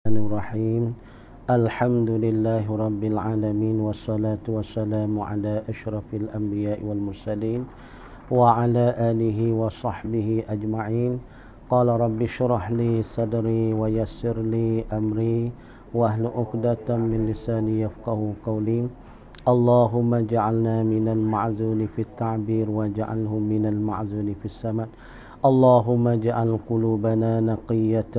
الرحمن الرحيم الحمد لله رب العالمين والصلاة والسلام على أشرف الأنبياء والمرسلين وعلى آله وصحبه أجمعين قال رب اشرح لي صدري ويسر لي أمري واهل عقدة من لساني يفقه قولي اللهم اجعلنا من المعزول في التعبير واجعله من المعزول في السمع اللهم اجعل قلوبنا نقية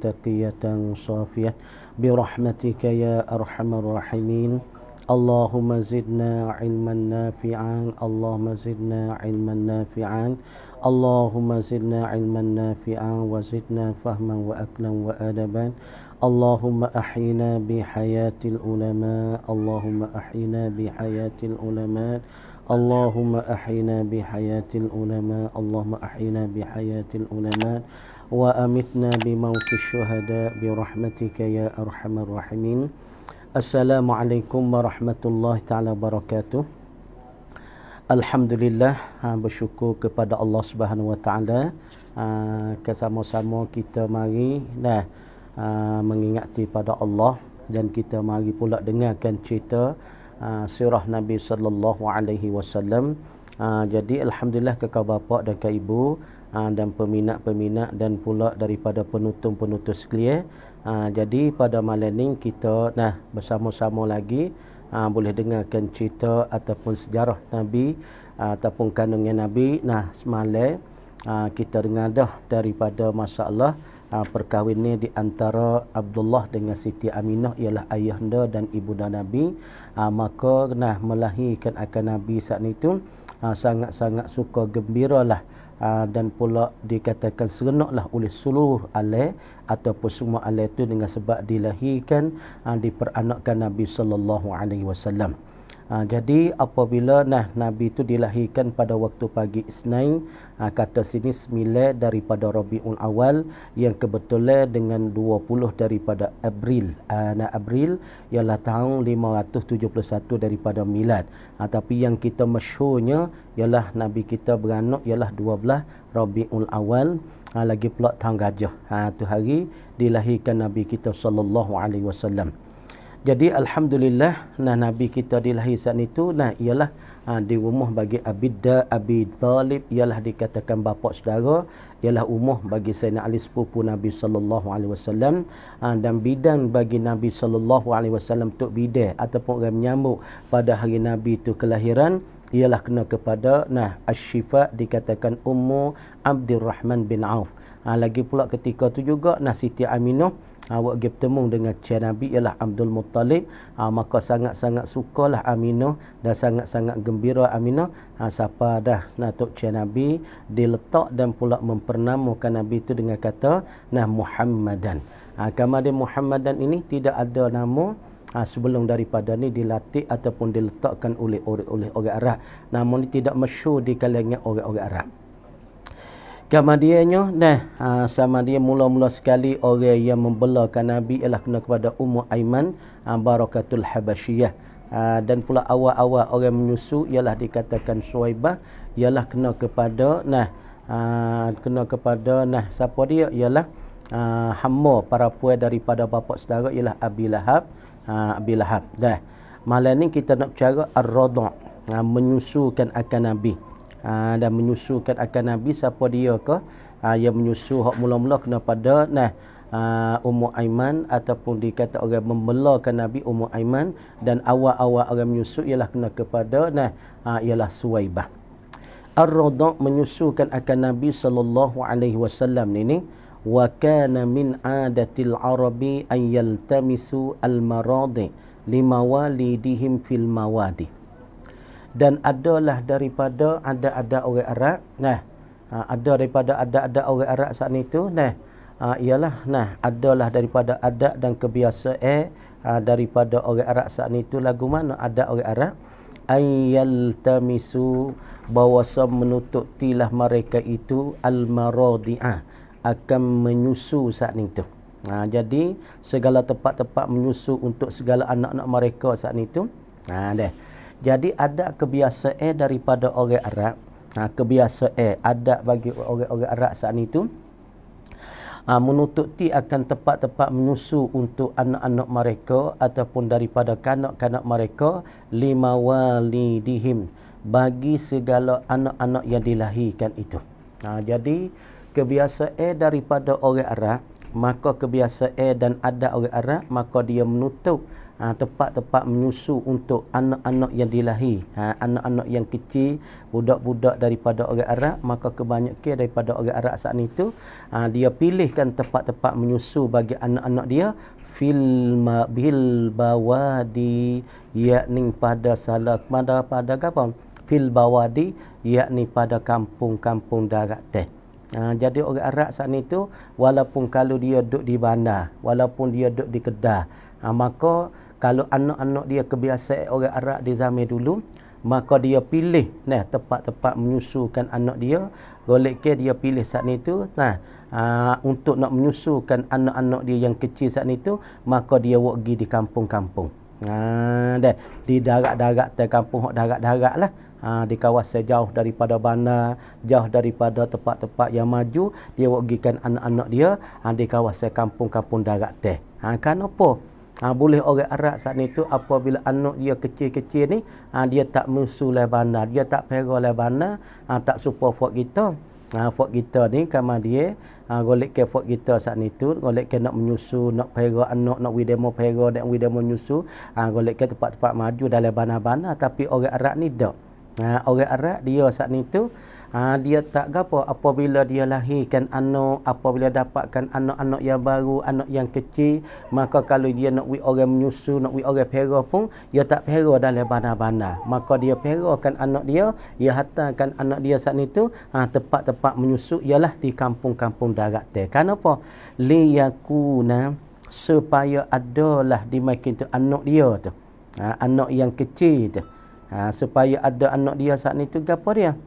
تقية صافية برحمتك يا أرحم الراحمين اللهم زدنا علما نافعا اللهم زدنا علما نافعا اللهم زدنا علما نافعا وزدنا فهما وأكلا وأدبا اللهم أحينا بحياة العلماء اللهم أحينا بحياة العلماء اللهم أحينا بحياة العلماء Allahumma bi اللهم أحينا بحياة العلماء اللهم أحينا بحياة العلماء وأمتنا بموت الشهداء برحمتك يا أرحم الراحمين السلام عليكم ورحمة warahmatullahi taala وبركاته Alhamdulillah ha, bersyukur kepada Allah Subhanahu Wa Taala ha, kesama-sama kita mari nah ha, mengingati pada Allah dan kita mari pula dengarkan cerita Ah, sirah Nabi sallallahu alaihi wasallam. Ah, jadi alhamdulillah ke bapa dan ke ibu ah, dan peminat-peminat dan pula daripada penutum-penutus sekalian. jadi pada malam ini kita nah bersama-sama lagi boleh dengarkan cerita ataupun sejarah Nabi ataupun kandungnya Nabi. Nah semalam kita dengar dah daripada masalah ha, perkahwinan di antara Abdullah dengan Siti Aminah ialah ayahnya dan ibu dan Nabi uh, maka nah melahirkan akan Nabi saat itu uh, sangat-sangat suka gembiralah uh, ah, dan pula dikatakan lah oleh seluruh alai ataupun semua alai itu dengan sebab dilahirkan uh, diperanakkan Nabi saw. Ha, jadi apabila nah Nabi itu dilahirkan pada waktu pagi Isnin, ha, kata sini 9 daripada Rabiul Awal yang kebetulan dengan 20 daripada April. Ana ha, April ialah tahun 571 daripada Milad. Ha, tapi yang kita masyhurnya ialah Nabi kita beranak ialah 12 Rabiul Awal ha, lagi pula tahun gajah. Ha hari dilahirkan Nabi kita sallallahu alaihi wasallam. Jadi alhamdulillah nah nabi kita dilahir saat itu nah ialah ha, di rumah bagi Abida Abi Talib ialah dikatakan bapa saudara ialah umuh bagi Sayyidina Ali sepupu Nabi sallallahu alaihi wasallam ah, dan bidan bagi Nabi sallallahu alaihi wasallam tok bidah ataupun orang menyambut pada hari Nabi itu kelahiran ialah kena kepada nah asy-syifa dikatakan ummu Abdurrahman bin Auf ha, lagi pula ketika tu juga nah Siti Aminah awak pergi bertemu dengan Cik Nabi ialah Abdul Muttalib ha, maka sangat-sangat sukalah Aminah dan sangat-sangat gembira Aminah ha, siapa dah nak Datuk Cik Nabi diletak dan pula mempernamakan Nabi itu dengan kata Nah Muhammadan ha, ah, kamar Muhammadan ini tidak ada nama ha, sebelum daripada ni dilatih ataupun diletakkan oleh oleh orang Arab namun ini tidak mesyu di kalangan orang-orang Arab Kemudiannya nah, ha, sama dia mula-mula sekali orang yang membelakan Nabi ialah kena kepada Ummu Aiman ha, Barakatul Habasyiyah ha, dan pula awal-awal orang menyusu ialah dikatakan Suwaibah ialah kena kepada nah kena kepada nah siapa dia ialah hamba para puan daripada bapa saudara ialah Abi Lahab Abi Lahab dah malam ni kita nak bercakap ar-radha menyusukan akan Nabi ha, dan menyusukan akan Nabi siapa dia ke ha, ah, yang menyusu hak mula-mula kena pada nah ha, Ummu Aiman ataupun dikata orang membelakan Nabi Ummu Aiman dan awal-awal orang menyusu ialah kena kepada nah ha, ialah Suwaibah Ar-Radha menyusukan akan Nabi sallallahu alaihi wasallam ini, ni wa kana min adatil arabi an yaltamisu al maradi lima walidihim fil mawadi dan adalah daripada ada-ada orang Arab nah ha, ada daripada ada-ada orang Arab saat itu nah ha, ialah nah adalah daripada adat dan kebiasaan eh, ha, daripada orang Arab saat itu lagu mana ada orang Arab ayyal tamisu bahawa menutup tilah mereka itu al maradiah akan menyusu saat itu ha, jadi segala tempat-tempat menyusu untuk segala anak-anak mereka saat itu ha, deh. Jadi ada kebiasaan daripada orang Arab. Ha, kebiasaan ada bagi orang-orang Arab saat itu. Ha, menututi akan tempat-tempat menyusu untuk anak-anak mereka ataupun daripada kanak-kanak mereka lima walidihim bagi segala anak-anak yang dilahirkan itu. Ha, jadi kebiasaan daripada orang Arab maka kebiasaan dan ada orang Arab maka dia menutup Ah, tempat-tempat menyusu untuk anak-anak yang dilahir ha, anak-anak yang kecil budak-budak daripada orang Arab maka kebanyakan daripada orang Arab saat itu ha, ah, dia pilihkan tempat-tempat menyusu bagi anak-anak dia Filma bil bawadi yakni pada salah pada pada apa fil bawadi yakni pada kampung-kampung daratan Ha, jadi orang Arab saat itu walaupun kalau dia duduk di bandar walaupun dia duduk di kedah ha, maka kalau anak-anak dia kebiasa orang Arab di zaman dulu maka dia pilih nah tempat-tempat menyusukan anak dia golek ke dia pilih saat itu nah aa, ah, untuk nak menyusukan anak-anak dia yang kecil saat itu maka dia pergi di kampung-kampung nah dah di darat-darat ter kampung hok darat-darat lah ha, di kawasan jauh daripada bandar jauh daripada tempat-tempat yang maju dia pergi kan anak-anak dia ha, di kawasan kampung-kampung darat teh ha, kenapa? Ha, boleh orang Arab saat itu apabila anak dia kecil-kecil ni ha, dia tak musuh lebanan dia tak pera lebanan ha, ah, tak support fort kita ha, fort kita ni kama dia ha, golek ke fort kita saat itu golek ke nak menyusu nak pera anak nak widemo pera dan widemo menyusu ha, golek ke tempat-tempat maju dalam bana-bana tapi orang Arab ni dak ha, orang Arab dia saat itu tu Ah, dia tak apa apabila dia lahirkan anak apabila dapatkan anak-anak yang baru anak yang kecil maka kalau dia nak wi orang menyusu nak wi orang pera pun dia tak pera dalam bana-bana maka dia perakan anak dia dia hatakan anak dia saat itu ha, ah, tepat-tepat menyusu ialah di kampung-kampung darat teh kenapa li yakuna supaya adalah di makin tu anak dia tu ha, anak yang kecil tu ha, supaya ada anak dia saat itu gapo dia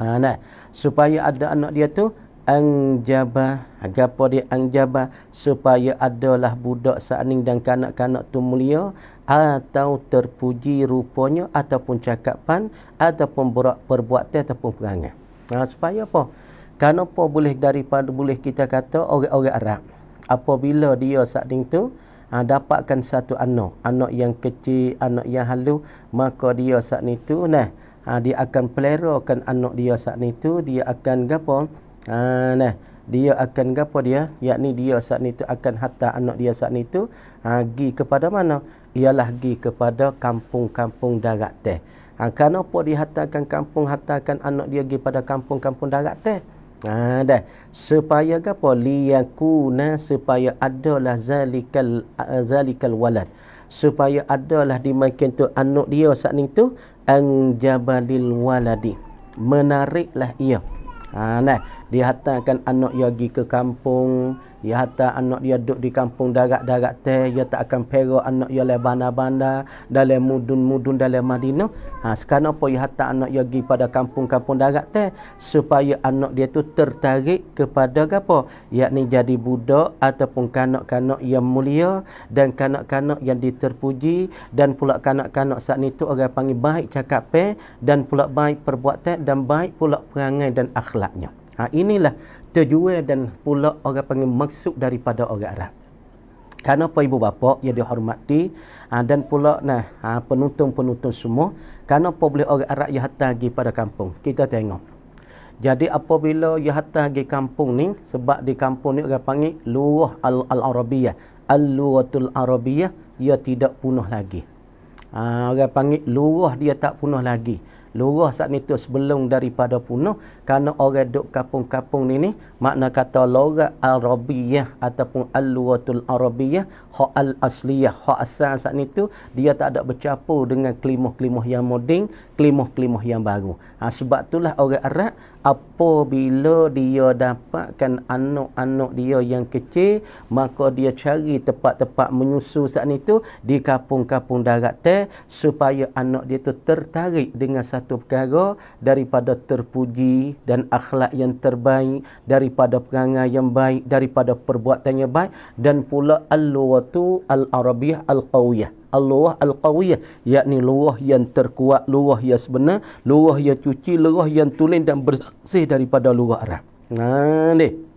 Ha, nah, supaya ada anak dia tu anjabah agapo ha, dia anjabah supaya adalah budak saning dan kanak-kanak tu mulia atau terpuji rupanya ataupun cakapan ataupun berak perbuatan ataupun perangai. Ha, supaya apa? Kenapa boleh daripada boleh kita kata orang-orang Arab apabila dia saning tu ha, dapatkan satu anak, anak yang kecil, anak yang halus, maka dia saat tu nah uh, dia akan pelerakan anak dia saat itu dia akan gapo uh, nah dia akan gapo dia yakni dia saat itu akan hatta anak dia saat itu pergi ah, uh, kepada mana ialah pergi kepada kampung-kampung darat teh ha, uh, kenapa dia hatakan kampung hatakan anak dia pergi pada kampung-kampung darat teh Ha, dah. Supaya apa? Liyakuna supaya adalah zalikal zalikal walad. Supaya adalah dimakin tu anak dia saat ni tu Jabalil waladi Menariklah ia ha, nah dia hantarkan anak dia pergi ke kampung dia hantar anak dia duduk di kampung darat-darat teh dia tak akan pera anak dia lebar bandar-bandar dalam mudun-mudun dalam Madinah ha, sekarang apa dia hantar anak dia pergi pada kampung-kampung darat teh supaya anak dia tu tertarik kepada apa yakni jadi budak ataupun kanak-kanak yang mulia dan kanak-kanak yang diterpuji dan pula kanak-kanak saat itu orang panggil baik cakap pe dan pula baik perbuatan dan baik pula perangai dan akhlaknya Ha, inilah terjual dan pula orang panggil maksud daripada orang Arab. Karena apa ibu bapa yang dihormati ha, dan pula nah ha, penonton-penonton semua karena apa boleh orang Arab yang hantar pergi pada kampung. Kita tengok. Jadi apabila yang hantar pergi kampung ni sebab di kampung ni orang panggil luah al-arabiyah. al luatul arabiyah ia tidak punah lagi. Ha, orang panggil luah dia tak punah lagi lurah saat itu sebelum daripada punah kerana orang duk kampung-kampung ni ni makna kata lorat Arabiyah ataupun Al-Luratul Arabiyah hak Al-Asliyah hak asal saat itu dia tak ada bercapur dengan kelimah-kelimah yang moding klimah-klimah yang baru. Ha, sebab itulah orang Arab apabila dia dapatkan anak-anak dia yang kecil, maka dia cari tempat-tempat menyusu saat itu di kampung-kampung teh supaya anak dia itu tertarik dengan satu perkara daripada terpuji dan akhlak yang terbaik, daripada perangai yang baik, daripada perbuatannya baik dan pula al-luwatu al-arabiyah al-qawiyah. Allah Al-Qawiyah yakni luah yang terkuat luah yang sebenar luah yang cuci luah yang tulen dan bersih daripada luah Arab. nah ni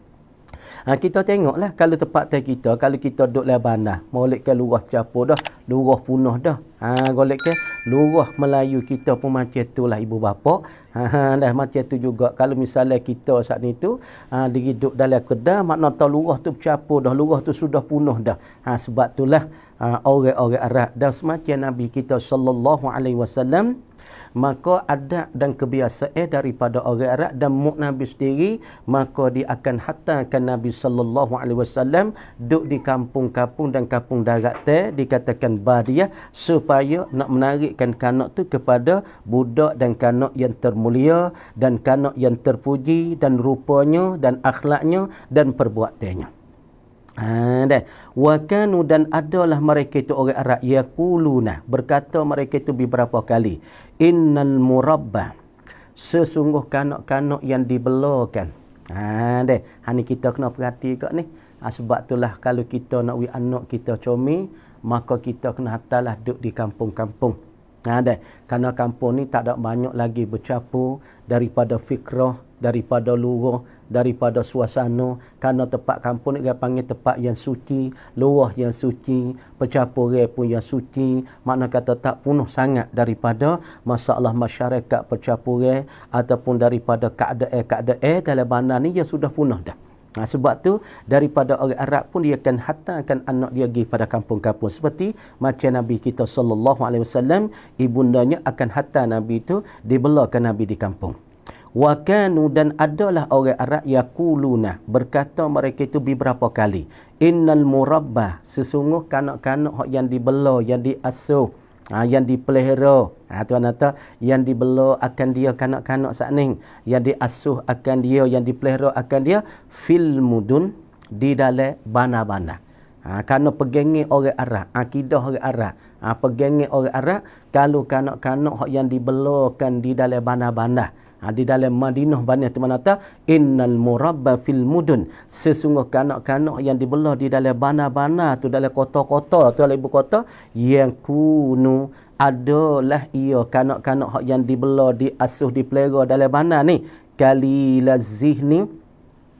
Ha, kita tengoklah kalau tempat teh kita, kalau kita duduk dalam bandar, molek ke lurah capo dah, lurah punah dah. Ha, golek ke lurah Melayu kita pun macam itulah ibu bapa. Ha, ha dah macam tu juga. Kalau misalnya kita saat ni tu, ha, diri duduk dalam kedai, makna tahu lurah tu capo dah, lurah tu sudah punah dah. Ha, sebab itulah ha, orang-orang Arab dan semacam Nabi kita sallallahu alaihi wasallam maka adat dan kebiasaan daripada orang Arab dan muk Nabi sendiri maka dia akan hatakan Nabi sallallahu alaihi wasallam duduk di kampung-kampung dan kampung darat te dikatakan badiah supaya nak menarikkan kanak tu kepada budak dan kanak yang termulia dan kanak yang terpuji dan rupanya dan akhlaknya dan perbuatannya. Ha dah. Wa dan adalah mereka itu orang Arab yaquluna berkata mereka itu beberapa kali innal murabba sesungguh kanak-kanak yang dibelakan ha deh ha ni kita kena perhati kat ni ha, sebab itulah kalau kita nak wi anak kita comi maka kita kena hatalah duduk di kampung-kampung ha deh karena kampung ni tak ada banyak lagi bercapu daripada fikrah daripada lurah daripada suasana kerana tempat kampung ni dia panggil tempat yang suci, luah yang suci, pencapur pun yang suci, makna kata tak punuh sangat daripada masalah masyarakat pencapur ataupun daripada keadaan-keadaan dalam bandar ni yang sudah punah dah. Nah, ha, sebab tu daripada orang Arab pun dia akan hantarkan anak dia pergi pada kampung-kampung seperti macam Nabi kita sallallahu alaihi wasallam ibundanya akan hantar Nabi itu dibelakan Nabi di kampung wa kanu dan adalah orang Arab yaquluna berkata mereka itu beberapa kali innal murabba sesungguh kanak-kanak yang dibela yang diasuh ha, yang dipelihara ha, tuan kata yang dibela akan dia kanak-kanak saat ni yang diasuh akan dia yang dipelihara akan dia fil mudun di dalam bana-bana ha, kerana pegengi orang Arab akidah orang Arab ha, pegengi orang Arab kalau kanak-kanak yang dibelokkan di dalam bana-bana Ha, di dalam Madinah Bani Tumanata, Innal murabba fil mudun. Sesungguh kanak-kanak yang dibelah di dalam bana-bana tu, dalam kota-kota tu, dalam ibu kota, yang kuno adalah ia kanak-kanak yang dibelah, diasuh, dipelera dalam bana ni. Kalilazih ni,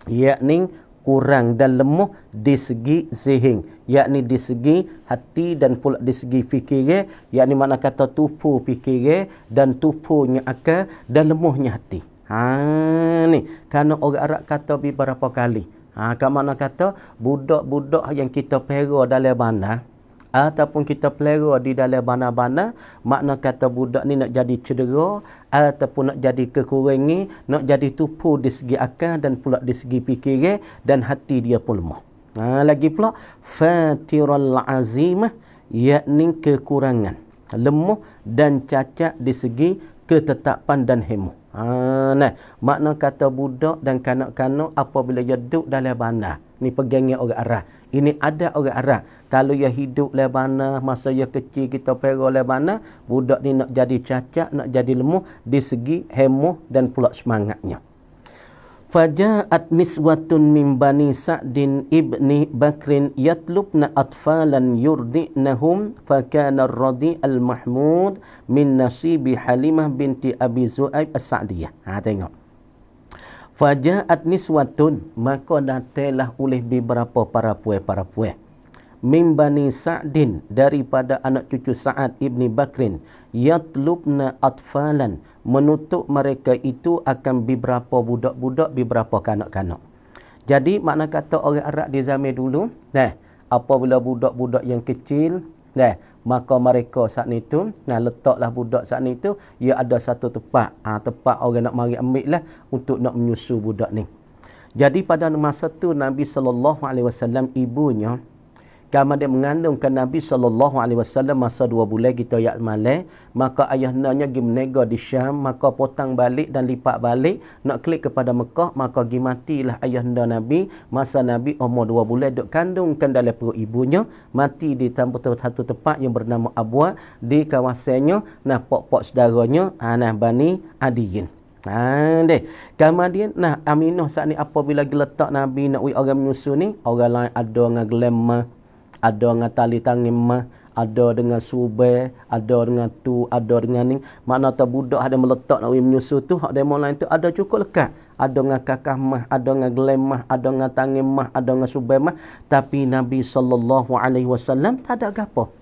yakni kurang dan lemah di segi zihin yakni di segi hati dan pula di segi fikir yakni makna kata tupu fikir dan tupunya akal dan lemahnya hati ha ni kerana orang Arab kata beberapa kali ha kat mana kata budak-budak yang kita pera dalam bandar ataupun kita pelera di dalam bana-bana makna kata budak ni nak jadi cedera ataupun nak jadi kekurangan nak jadi tupu di segi akal dan pula di segi fikiran dan hati dia pun lemah ha, lagi pula fatiral azimah yakni kekurangan lemah dan cacat di segi ketetapan dan hemu. Ha, nah, makna kata budak dan kanak-kanak apabila dia duduk dalam bandar. Ni pegangnya orang arah. Ini ada orang Arab. Kalau ia hidup lebana, masa ia kecil kita perah lebana, budak ni nak jadi cacat, nak jadi lemuh di segi hemoh dan pula semangatnya. Faja'at niswatun min bani Sa'din ibni Bakrin yatlubna atfalan yurdi'nahum fakana radhi al-mahmud min nasibi Halimah binti Abi Zu'aib as-Sa'diyah. Ha, tengok. Faja'at niswatun maka datelah oleh beberapa para puai-para puai. Mimbani Sa'din daripada anak cucu Sa'ad ibni Bakrin. Yatlubna atfalan. Menutup mereka itu akan beberapa budak-budak, beberapa kanak-kanak. Jadi makna kata orang Arab di zaman dulu. Nah, apabila budak-budak yang kecil. Nah, maka mereka saat ni tu nah letaklah budak saat ni tu ia ada satu tempat ha, tempat orang nak mari ambil lah untuk nak menyusu budak ni jadi pada masa tu Nabi saw ibunya kamu dia mengandungkan Nabi saw masa dua bulan kita yak malai, maka ayahnya nanya gi di Syam, maka potang balik dan lipat balik, nak klik kepada Mekah, maka gi matilah ayah nda Nabi masa Nabi umur dua bulan duk kandungkan dalam perut ibunya, mati di tempat satu tempat yang bernama Abwa di kawasannya nah pok-pok saudaranya anak ah, Bani Adiyin. Ha deh. Kemudian nah Aminah saat ni apabila giletak Nabi nak wi orang menyusu ni, orang lain ada dengan glamour ada dengan tali tangan mah ada dengan subeh, ada dengan tu, ada dengan ni. Makna tu budak ada meletak nak menyusu tu, hak demo lain tu ada cukup lekat. Ada dengan kakah mah, ada dengan gelem mah, ada dengan tangan mah, ada dengan subeh mah. Tapi Nabi saw alaihi tak ada gapo.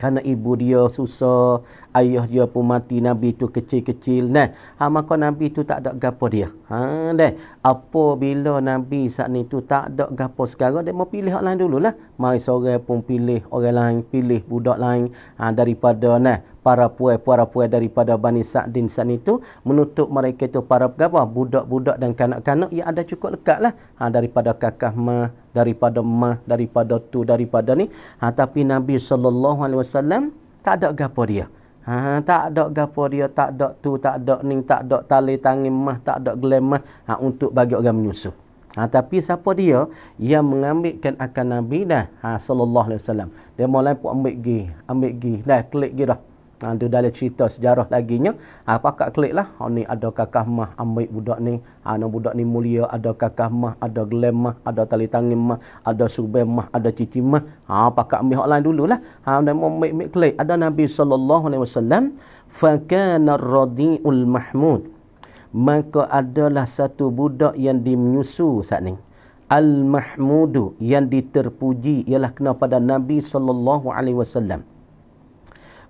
Karena ibu dia susah, ayah dia pun mati nabi tu kecil-kecil nah ha maka nabi tu tak ada gapo dia ha deh apa bila nabi saat ni tu tak ada gapo sekarang dia mau pilih orang lain dululah mari sore pun pilih orang lain pilih budak lain ha daripada nah para puai para puai daripada Bani Sa'din sana itu menutup mereka itu para gapo budak-budak dan kanak-kanak yang ada cukup lekat lah ha, daripada kakah ma daripada ma daripada tu daripada ni ha, tapi Nabi sallallahu alaihi wasallam tak ada gapo dia Ha, tak ada gapo dia, tak ada tu, tak ada ni, tak ada tali tangan mah, tak ada glemah ha, untuk bagi orang menyusuh. Ha, tapi siapa dia yang mengambilkan akan Nabi dah ha, sallallahu alaihi wasallam. Dia mulai pun ambil gi, ambil gi, dah klik gi dah. Ha, dia dah cerita sejarah laginya. Ha, pakat klik lah. Ha, ni ada kakah mah ambil budak ni. Ha, ni budak ni mulia. Ada kakah mah. Ada glam mah. Ada tali tangan mah. Ada subay mah. Ada cici mah. Ha, pakat ambil lain dulu lah. Ha, dan ambil, ambil klik. Ada Nabi SAW. Fakana radhi'ul mahmud. Maka adalah satu budak yang dimenyusu saat ni. Al-Mahmudu yang diterpuji ialah kena pada Nabi SAW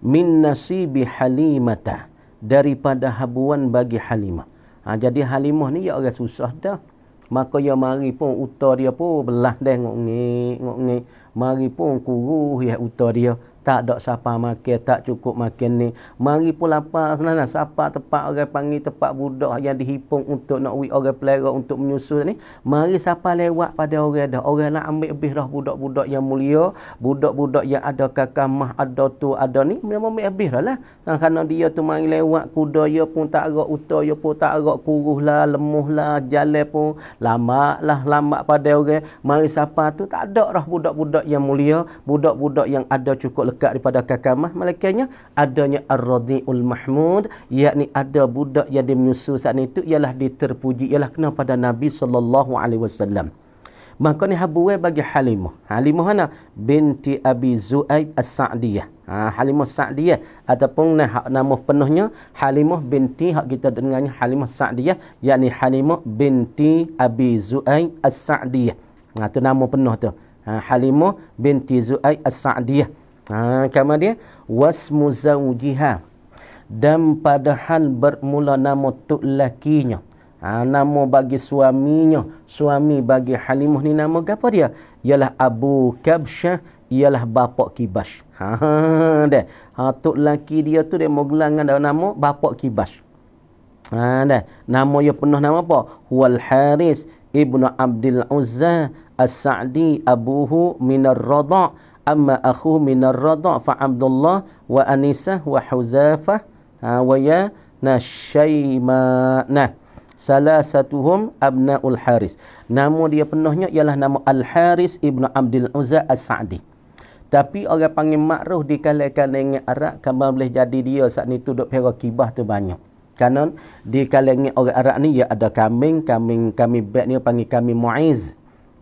min nasibi halimata daripada habuan bagi halimah ha, jadi halimah ni ya orang susah dah maka ya mari pun uta dia pun belah deh ngok ngik ngok ngik mari pun kuruh ya uta dia tak ada siapa makan tak cukup makan ni mari pun lapar senang siapa tempat orang panggil tempat budak yang dihipung untuk nak wik orang pelera untuk menyusu ni mari siapa lewat pada orang dah orang nak ambil lebih dah budak-budak yang mulia budak-budak yang ada kakak mah ada tu ada ni memang ambil lebih dah lah ha, kerana dia tu mari lewat kuda dia pun tak agak utah dia pun tak agak kuruh lah lemuh lah jalan pun lama lah lama pada orang mari siapa tu tak ada dah budak-budak yang mulia budak-budak yang ada cukup lekat daripada kakamah malaikatnya adanya ar-radiul mahmud yakni ada budak yang dia menyusu saat itu ialah diterpuji ialah kena pada nabi sallallahu alaihi wasallam maka ni habuai bagi halimah halimah mana binti abi zuaib as-sa'diyah ha, halimah sa'diyah ataupun nah, nama penuhnya halimah binti hak kita dengarnya halimah sa'diyah yakni halimah binti abi zuaib as-sa'diyah ha, tu nama penuh tu Ha, Halimah binti Zu'ai As-Sa'diyah. Ha, kamar dia wasmu zaujiha dan padahal bermula nama tu lakinya. Ha, nama bagi suaminya, suami bagi Halimah ni nama apa dia? Ialah Abu Kabsyah, ialah bapak Kibas. Ha, ha, dah. Ha, tok ha, ha, laki dia tu dia menggelangkan dengan nama bapak Kibas. Ha, dah. Nama dia penuh nama apa? Wal Haris ibnu Abdul Uzza As-Sa'di abuhu minar radha' amma akhu min ar-radha fa Abdullah wa Anisa, wa Huzafa, ha, wa ya Nashaymana salah satuhum abnaul Haris nama dia penuhnya ialah nama Al Haris ibnu Abdul Uzza As-Sa'di tapi orang panggil makruh di kalangan dengan Arab kamu boleh jadi dia saat ni duduk pergi kibah tu banyak kanon di kalangan orang Arab ni ya ada kambing kambing kami bet ni panggil kami Muiz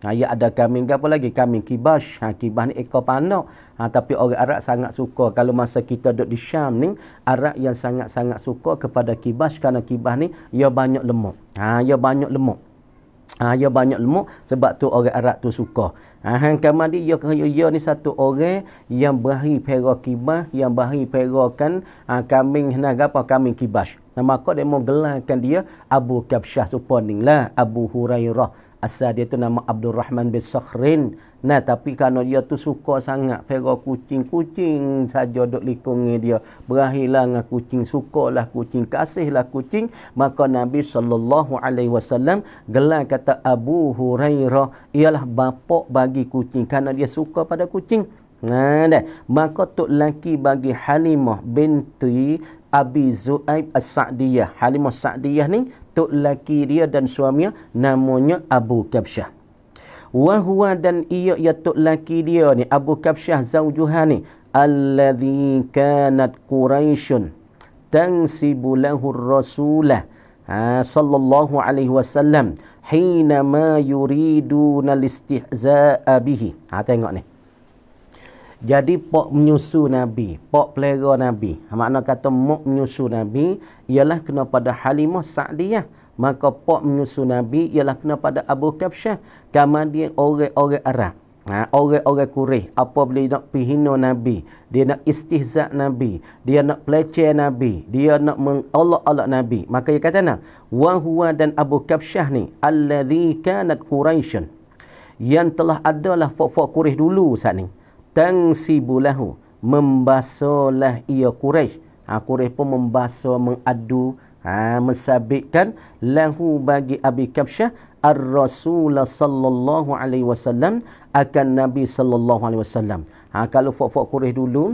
Ha, ya ada kambing ke apa lagi? Kambing kibas. Ha, kibas ni ekor panok. Ha, tapi orang Arab sangat suka. Kalau masa kita duduk di Syam ni, Arab yang sangat-sangat suka kepada kibas kerana kibas ni, ia banyak lemak. Ha, ia banyak lemak. Ha, ia banyak lemak sebab tu orang Arab tu suka. Ha, yang kemudian, ia, ia, ia ni satu orang yang berahi pera kibas, yang berahi perakan ha, kambing, Nah, apa, kambing kibas. Nah, maka dia menggelarkan dia Abu Kabsyah supaya lah Abu Hurairah Asal dia tu nama Abdul Rahman bin Sakhrin. Nah, tapi kerana dia tu suka sangat pera kucing. Kucing saja duduk likungi dia. Berakhirlah dengan kucing. Sukalah kucing. Kasihlah kucing. Maka Nabi SAW gelar kata Abu Hurairah. Ialah bapak bagi kucing. Kerana dia suka pada kucing. Nah, dah. Maka tu laki bagi Halimah binti Abi Zuaib As-Sa'diyah. Halimah As-Sa'diyah ni tok laki dia dan suaminya namanya Abu Kabsyah. Wa huwa dan ia ya tok laki dia ni Abu Kabsyah zaujuha ni allazi kanat quraishun tansibu lahu rasulah ha, sallallahu alaihi wasallam hina ma yuriduna listihza'a bihi. Ha tengok ni. Jadi pok menyusu Nabi, pok pelera Nabi. Makna kata mok menyusu Nabi ialah kena pada Halimah Sa'diyah. Maka pok menyusu Nabi ialah kena pada Abu Kafsyah. Kama dia orang-orang Arab. Ha, orang-orang kurih. Apa boleh nak pihino Nabi. Dia nak istihzak Nabi. Dia nak pelecehan Nabi. Dia nak mengolok-olok Nabi. Maka dia kata nak. Wahuwa dan Abu Kafsyah ni. Alladhi kanat Quraishun. Yang telah adalah fok-fok kurih dulu saat ni tansibulahu membasalah ia Quraisy ha Quraisy pun membasa mengadu ha mensabitkan lahu bagi Abi Kafsyah ar-rasul sallallahu alaihi wasallam akan Nabi sallallahu alaihi wasallam ha kalau fok-fok Quraisy dulu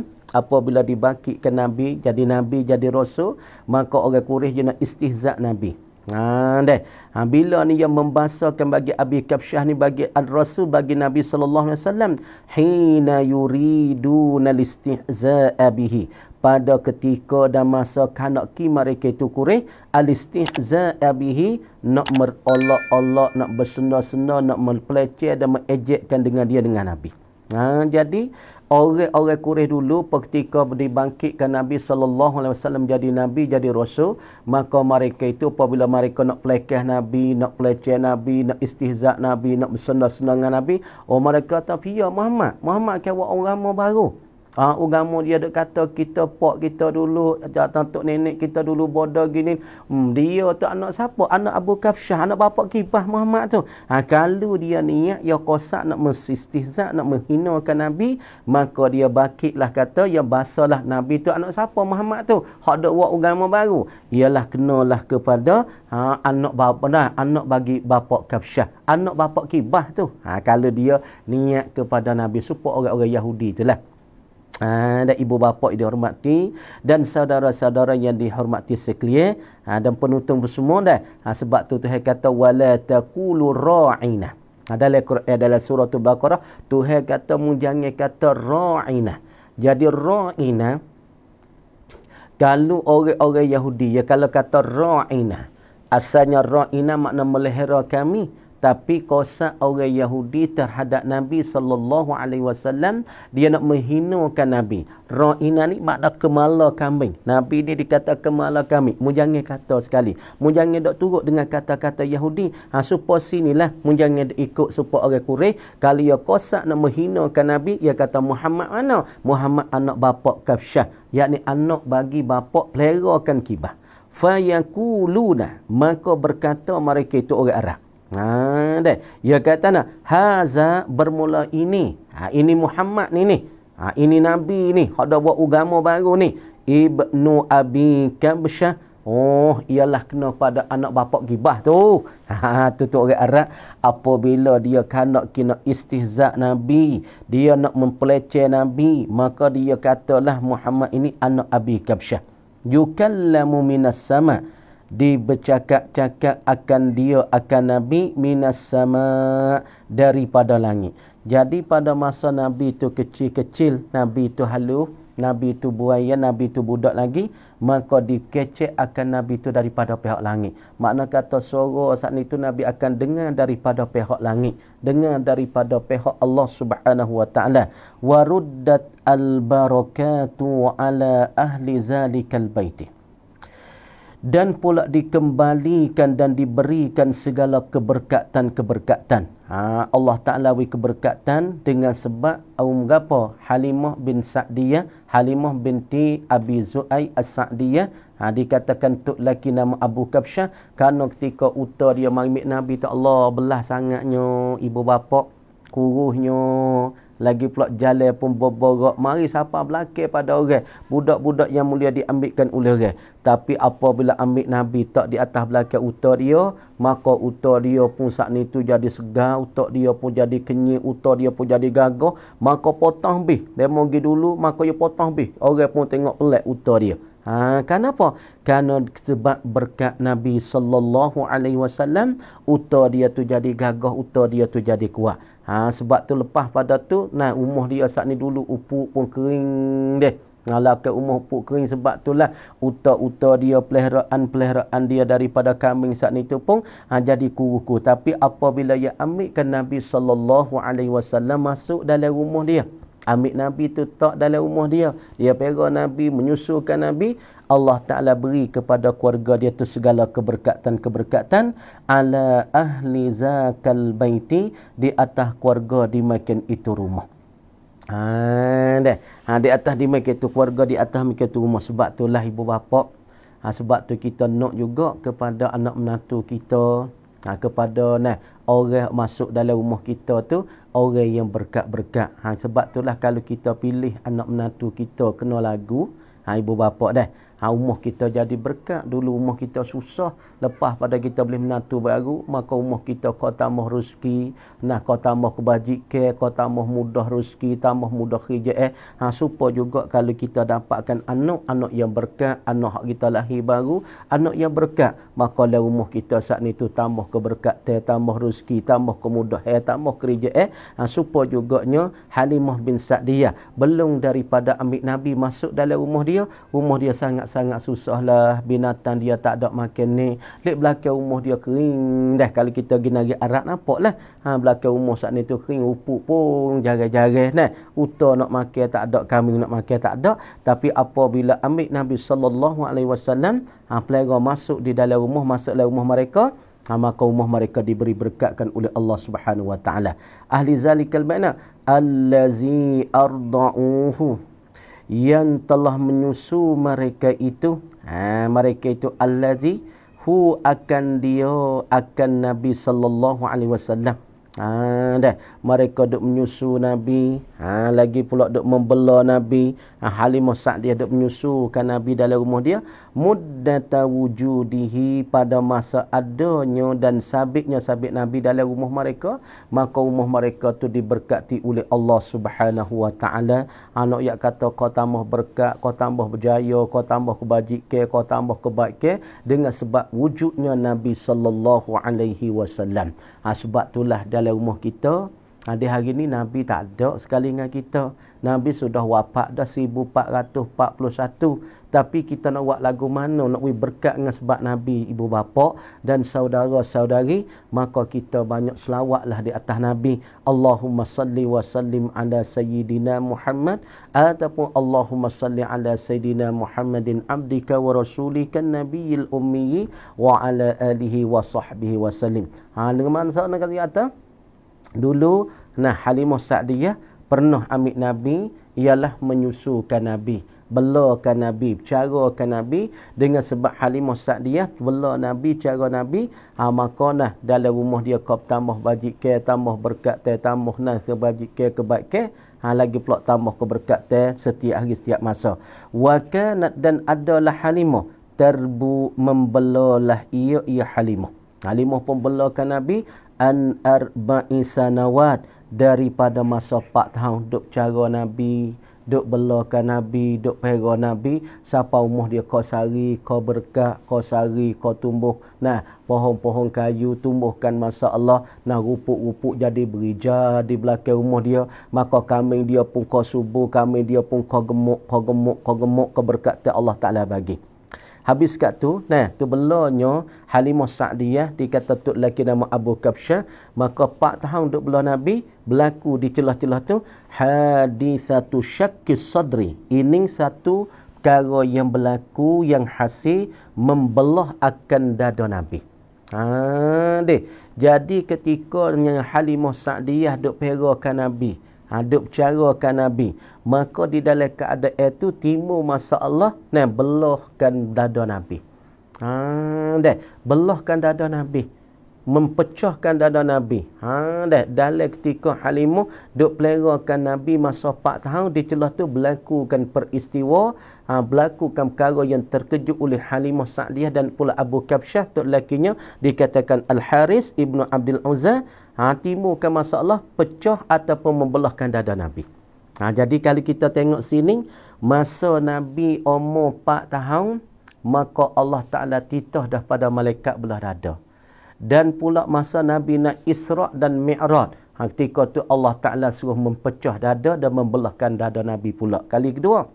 apabila dibakitkan Nabi jadi Nabi jadi rasul maka orang Quraisy jenis istihza Nabi Ha, deh. Ha, bila ni yang membasakan bagi Abi Kafsyah ni bagi al Rasul bagi Nabi saw. hina yuridu nal istihza bihi pada ketika dan masa kanak ki mereka itu kureh, al istihza bihi nak merolok-olok nak bersenda-senda nak melecehkan dan mengejekkan dengan dia dengan Nabi. Ha, jadi orang-orang kureh dulu ketika dibangkitkan Nabi sallallahu alaihi wasallam jadi nabi jadi rasul maka mereka itu apabila mereka nak pelekeh nabi nak pelecehkan nabi nak istihza nabi nak bersenda-senda dengan nabi oh mereka kata ya Muhammad Muhammad kau orang ramai baru Ah, Ha, agama dia ada kata kita pak kita dulu, tok nenek kita dulu bodoh gini. Hmm, dia tu anak siapa? Anak Abu Kafsyah, anak bapa Kibah Muhammad tu. Ha, kalau dia niat ya kosak nak mensistihzak, nak menghinakan Nabi, maka dia bakitlah kata ya basalah Nabi tu anak siapa Muhammad tu? Hak dak buat agama baru. Ialah kenalah kepada ha, anak bapa dah, anak bagi bapa Kafsyah, anak bapa Kibah tu. Ha, kalau dia niat kepada Nabi, support orang-orang Yahudi tu lah. Ha, ah, dan ibu bapa yang dihormati dan saudara-saudara yang dihormati sekalian ha, dan penonton semua dah ha, sebab tu Tuhan kata wala taqulu ra'ina ha, dalam eh, dalam surah al-baqarah Tuhan kata mu jangan kata ra'ina jadi ra'ina kalau orang-orang Yahudi ya kalau kata ra'ina asalnya ra'ina makna melihara kami tapi kosa orang Yahudi terhadap Nabi sallallahu alaihi wasallam dia nak menghinakan Nabi. Ra'ina ni makna kemala kambing. Nabi ni dikata kemala kami. Mu jangan kata sekali. Mu jangan dok turut dengan kata-kata Yahudi. Ha supo sinilah mu jangan ikut supo orang Quraisy. Kalau ya kuasa nak menghinakan Nabi, ya kata Muhammad mana? Muhammad anak bapak Kafsyah. Yakni anak bagi bapak pelerakan kibah. Fayakuluna. Maka berkata mereka itu orang Arab. Ha deh. Ya kata nak haza bermula ini. Ha ini Muhammad ni ni. Ha ini nabi ni. Hak dah buat agama baru ni. Ibnu Abi Kabsyah. Oh, ialah kena pada anak bapak gibah tu. Ha tu tu orang Arab apabila dia kanak kena istihza nabi, dia nak mempelecehkan nabi, maka dia katalah Muhammad ini anak Abi Kabsyah. Yukallamu minas sama' dibercakap-cakap akan dia akan Nabi minas sama daripada langit. Jadi pada masa Nabi itu kecil-kecil, Nabi itu haluf, Nabi itu buaya, Nabi itu budak lagi, maka dikecek akan Nabi itu daripada pihak langit. Makna kata suara saat itu Nabi akan dengar daripada pihak langit. Dengar daripada pihak Allah subhanahu wa ta'ala. Waruddat al-barakatu ala ahli zalikal baiti dan pula dikembalikan dan diberikan segala keberkatan-keberkatan. Ha, Allah Ta'ala beri keberkatan dengan sebab Aum Mugapa Halimah bin Sa'diyah, Halimah binti Abi Zu'ai As-Sa'diyah. Ha, dikatakan tu lelaki nama Abu Kabsyah kerana ketika utar dia mengambil Nabi Ta'ala belah sangatnya ibu bapa kuruhnya lagi pula jalan pun berborak. Mari siapa belakang pada orang. Budak-budak yang mulia diambilkan oleh orang. Tapi apabila ambil Nabi tak di atas belakang utar dia. Maka utar dia pun saat itu jadi segar. Utar dia pun jadi kenyit. Utar dia pun jadi gagah. Maka potong bih. Dia mau pergi dulu. Maka dia potong bih. Orang pun tengok pelik utar dia. Ha, kenapa? Karena sebab berkat Nabi sallallahu alaihi wasallam, uta dia tu jadi gagah, uta dia tu jadi kuat. Ha, sebab tu lepas pada tu, nah umur dia saat ni dulu upuk pun kering deh. Ngalakan umur upuk kering sebab tu lah uta-uta dia peleraan-peleraan dia daripada kambing saat ni tu pun ha, jadi kuku. Tapi apabila ia ambilkan Nabi SAW masuk dalam rumah dia ambil Nabi tu tak dalam rumah dia. Dia pegang Nabi, menyusulkan Nabi. Allah Ta'ala beri kepada keluarga dia tu segala keberkatan-keberkatan. Ala ahli zakal baiti di atas keluarga di makin itu rumah. Ha, deh. ha di atas di makin itu keluarga, di atas makin itu rumah. Sebab tu lah ibu bapa. Ha, sebab tu kita nak juga kepada anak menantu kita. Ha, kepada nah, orang masuk dalam rumah kita tu orang yang berkat-berkat. Ha, sebab itulah kalau kita pilih anak menantu kita kena lagu. Ha, ibu bapa dah. Ha, umur kita jadi berkat. Dulu umur kita susah lepas pada kita boleh menantu baru maka umur kita kau tambah rezeki nah kau tambah kebajikan kau tambah mudah rezeki tambah mudah kerja eh ha supo juga kalau kita dapatkan anak-anak yang berkat anak kita lahir baru anak yang berkat maka la umur kita saat ni tu tambah keberkatan eh, tambah rezeki tambah kemudahan eh, tambah kerja eh ha supo juganya Halimah bin Sa'diyah belum daripada ambil Nabi masuk dalam rumah dia rumah dia sangat-sangat susahlah binatang dia tak ada makan ni Lihat belakang rumah dia kering dah. Kalau kita pergi negeri Arab nampak lah. Ha, belakang rumah saat ni tu kering. Rupuk pun jarah-jarah. Nah. Uta nak makan tak ada. kami nak makan tak ada. Tapi apabila ambil Nabi SAW. Ha, pelera masuk di dalam rumah. Masuk dalam rumah mereka. Ha, maka rumah mereka diberi berkatkan oleh Allah Subhanahu Wa Taala. Ahli zalikal makna allazi arda'uhu yang telah menyusu mereka itu ha, mereka itu allazi hu akan dia akan Nabi sallallahu alaihi wasallam. Ha dah mereka duk menyusu Nabi, Ha, lagi pula duk membela Nabi. Ha, Halimah Sa'd dia duk menyusukan Nabi dalam rumah dia. Muddata wujudihi pada masa adanya dan sabitnya sabit Nabi dalam rumah mereka. Maka rumah mereka tu diberkati oleh Allah subhanahu wa ta'ala. Anak yang kata kau tambah berkat, kau tambah berjaya, kau tambah ke, kau tambah kebaik ke Dengan sebab wujudnya Nabi sallallahu alaihi wasallam. Ha, sebab itulah dalam rumah kita. Hadis hari ni Nabi tak ada sekali dengan kita. Nabi sudah wafat dah 1441. Tapi kita nak buat lagu mana nak berkat dengan sebab Nabi, ibu bapa dan saudara-saudari. Maka kita banyak selawatlah di atas Nabi. Allahumma salli wa sallim ala Sayyidina Muhammad. Ataupun Allahumma salli ala Sayyidina Muhammadin abdika wa rasulika nabiyil ummi wa ala alihi wa sahbihi wa sallim. Ha, dengan mana saya nak kata di atas? dulu nah Halimah Sa'diyah pernah ambil Nabi ialah menyusukan Nabi belakan Nabi, carakan Nabi dengan sebab Halimah Sa'diyah bela Nabi, cara Nabi ha, maka nah, dalam rumah dia kau tambah bajik ke, tambah berkat ke, tambah nah, ke ke, kebaik ke ha, lagi pula tambah ke berkat ke setiap hari, setiap masa Waka, dan adalah Halimah terbu membelalah ia, ia Halimah Halimah pun belakan Nabi an arba'i sanawat daripada masa pak tahun duk cara nabi duk belakan nabi duk pera nabi siapa umur dia kau sari kau berkah kau sari kau tumbuh nah pohon-pohon kayu tumbuhkan masa Allah nah rupuk-rupuk jadi berija di belakang rumah dia maka kami dia pun kau subuh kami dia pun kau gemuk kau gemuk kau gemuk keberkatan Allah Taala bagi Habis kat tu, nah, tu belanya Halimah Sa'diyah dikata tu lelaki nama Abu Kabsyah. Maka pak tahun untuk belah Nabi, berlaku di celah-celah tu. Hadithatu syakis sadri. Ini satu perkara yang berlaku yang hasil membelah akan dada Nabi. Ha, deh. Jadi ketika yang Halimah Sa'diyah dok perakan Nabi. Ha, duduk bercarakan Nabi maka di dalam keadaan itu timur masalah nah belahkan dada nabi ha deh belahkan dada nabi mempecahkan dada Nabi. Ha deh, dalam ketika halimu, duk pelerakan Nabi masa pak tahun di celah tu berlakukan peristiwa, ha, berlakukan perkara yang terkejut oleh Halimah Sa'diyah dan pula Abu Kabsyah tu lakinya dikatakan Al Haris ibnu Abdul Uzza ha timu masalah pecah ataupun membelahkan dada Nabi. Ha, jadi kalau kita tengok sini, masa Nabi umur 4 tahun, maka Allah Ta'ala titah dah pada malaikat belah dada. Dan pula masa Nabi nak Isra' dan Mi'rad. Ha, ketika tu Allah Ta'ala suruh mempecah dada dan membelahkan dada Nabi pula. Kali kedua.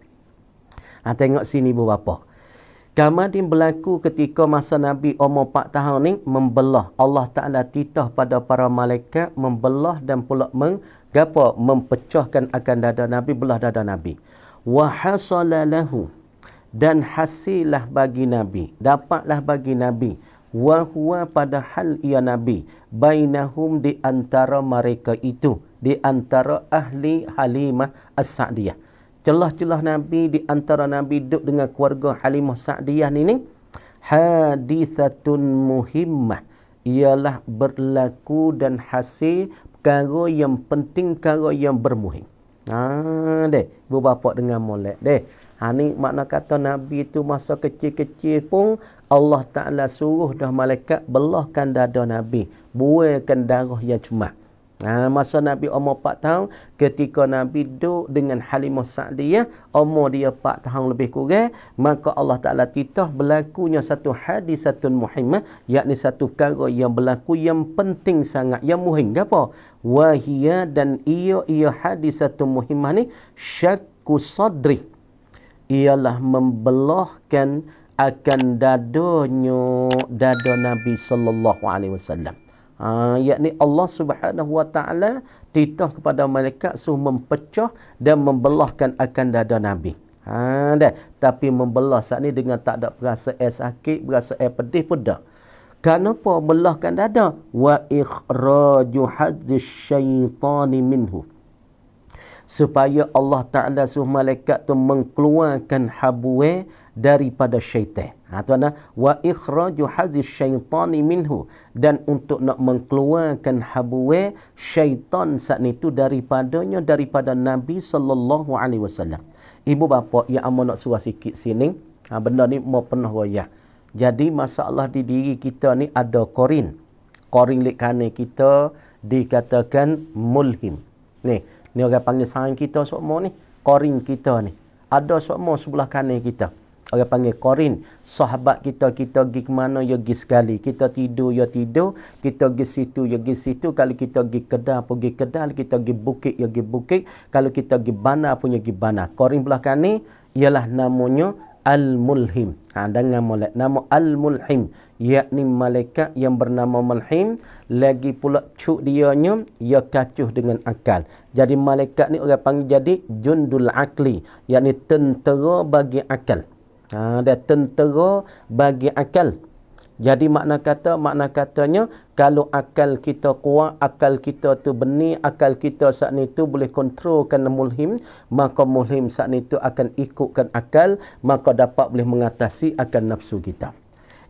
Ha, tengok sini ibu bapa. Kamadin berlaku ketika masa Nabi umur 4 tahun ni membelah. Allah Ta'ala titah pada para malaikat membelah dan pula meng Gapo mempecahkan akan dada Nabi, belah dada Nabi. Wa hasalalahu dan hasilah bagi Nabi, dapatlah bagi Nabi. Wa huwa padahal ia Nabi, bainahum di antara mereka itu, di antara ahli Halimah As-Sa'diyah. Celah-celah Nabi di antara Nabi duduk dengan keluarga Halimah Sa'diyah ni ni. Hadithatun muhimmah. Ialah berlaku dan hasil kara yang penting kara yang bermuhim ha deh berbapak dengan molek deh ha ni makna kata nabi tu masa kecil-kecil pun Allah Taala suruh dah malaikat belahkan dada nabi buaikan darah yang cemah Ha, masa Nabi umur 4 tahun ketika Nabi duduk dengan Halimah Sa'diyah umur dia 4 tahun lebih kurang maka Allah Taala titah berlakunya satu hadisatun muhimmah yakni satu perkara yang berlaku yang penting sangat yang muhim apa wahia dan iyo iyo hadis satu muhimah ni syakku sadri ialah membelahkan akan dadonyo dada Nabi sallallahu alaihi wasallam. Ha yakni Allah Subhanahu wa taala titah kepada malaikat suruh mempecah dan membelahkan akan dada Nabi. Ha dah tapi membelah saat ni dengan tak ada perasa air sakit, perasa pedih pun tak. Kenapa belahkan dada? Wa ikhraju hadz syaitani minhu. Supaya Allah Ta'ala suruh malaikat tu mengeluarkan habuwe daripada syaitan. Ha, tuan ha? Wa ikhraju hadz syaitani minhu. Dan untuk nak mengeluarkan habuwe syaitan saat itu daripadanya, daripada Nabi Sallallahu Alaihi Wasallam. Ibu bapa, yang amat nak suruh sikit sini. Ha, benda ni mau penuh royah. Jadi masalah di diri kita ni ada korin. Korin lekane kita dikatakan mulhim. Ni, ni orang panggil sang kita semua ni. Korin kita ni. Ada semua sebelah kanan kita. Orang panggil korin. Sahabat kita, kita pergi ke mana, ya pergi sekali. Kita tidur, ya tidur. Kita pergi situ, ya pergi situ. Kalau kita pergi kedal, pergi kedal. Kita pergi bukit, ya pergi bukit. Kalau kita pergi bana, punya pergi bana. Korin belah kanan, ialah namanya Al-Mulhim. Ha, dengan malaikat. Nama Al-Mulhim. Yakni malaikat yang bernama Mulhim. Lagi pula cuk dianya, ia kacuh dengan akal. Jadi malaikat ni orang panggil jadi Jundul Akli. Yakni tentera bagi akal. Ha, dia tentera bagi akal. Jadi makna kata, makna katanya kalau akal kita kuat, akal kita tu benih, akal kita saat ni tu boleh kontrolkan mulhim, maka mulhim saat ni tu akan ikutkan akal, maka dapat boleh mengatasi akan nafsu kita.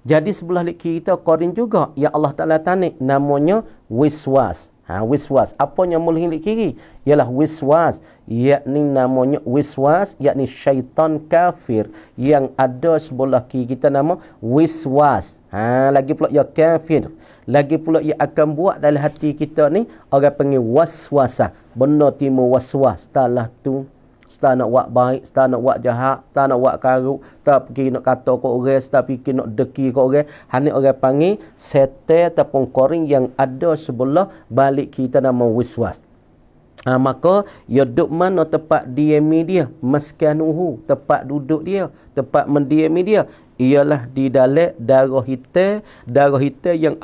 Jadi sebelah kiri kita korin juga ya Allah Taala tanik namanya wiswas. Ha wiswas. Apa yang mulhim lik kiri? Ialah wiswas. Yakni namanya wiswas, yakni syaitan kafir yang ada sebelah kiri kita nama wiswas. Ha, lagi pula ia ya kafir. Lagi pula ia ya akan buat dalam hati kita ni orang panggil waswasah. Benda timu waswas setelah tu setelah nak buat baik, setelah nak buat jahat, setelah nak buat karuk, setelah pergi nak kata ke orang, setelah pergi nak deki ke orang. Hanya orang panggil sete ataupun koring yang ada sebelah balik kita nama waswas. Ha, maka ia ya duduk mana tempat diami e dia meskian uhu tempat duduk dia tempat mendiami dia ialah di dalam darah kita, darah kita yang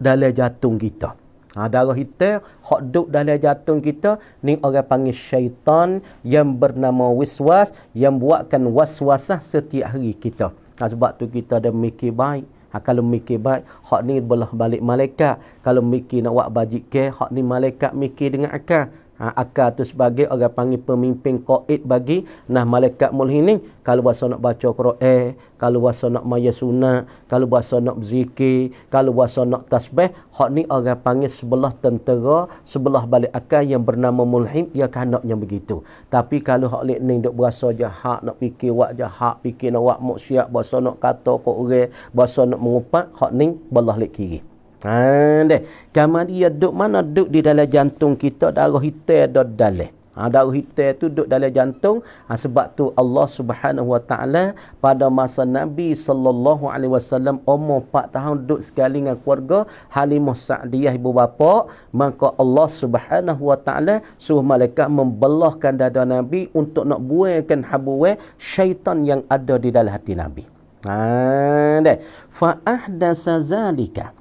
dalam jantung kita. Ha, darah kita, hak duduk dalam jantung kita, ni orang panggil syaitan yang bernama waswas, yang buatkan waswasah setiap hari kita. Ha, sebab tu kita ada mikir baik. Ha, kalau mikir baik, hak ni boleh balik malaikat. Kalau mikir nak buat bajik ke, hak ni malaikat mikir dengan akal ha, akal tu sebagai orang panggil pemimpin qaid bagi nah malaikat mulih ni kalau bahasa nak baca Quran, kalau bahasa nak maya sunat, kalau bahasa nak berzikir, kalau bahasa nak tasbih, hak ni orang panggil sebelah tentera, sebelah balik akal yang bernama mulhim, ia ya kanaknya begitu. Tapi kalau hak lek ni duk berasa jahat, nak fikir wak hak fikir nak wak maksiat, bahasa nak kata kok orang, bahasa nak mengupat, hak ni belah lek kiri. Ande, ha, kamu dia duduk mana duduk di dalam jantung kita darah hitam ada dalam. Ha, darah hitam tu duduk dalam jantung. Ha, sebab tu Allah Subhanahu Wa Taala pada masa Nabi Sallallahu Alaihi Wasallam umur 4 tahun duduk sekali dengan keluarga Halimah Sa'diyah ibu bapa, maka Allah Subhanahu Wa Taala suruh malaikat membelahkan dada Nabi untuk nak buangkan habuwe syaitan yang ada di dalam hati Nabi. Ha, deh. Fa ahdasa zalika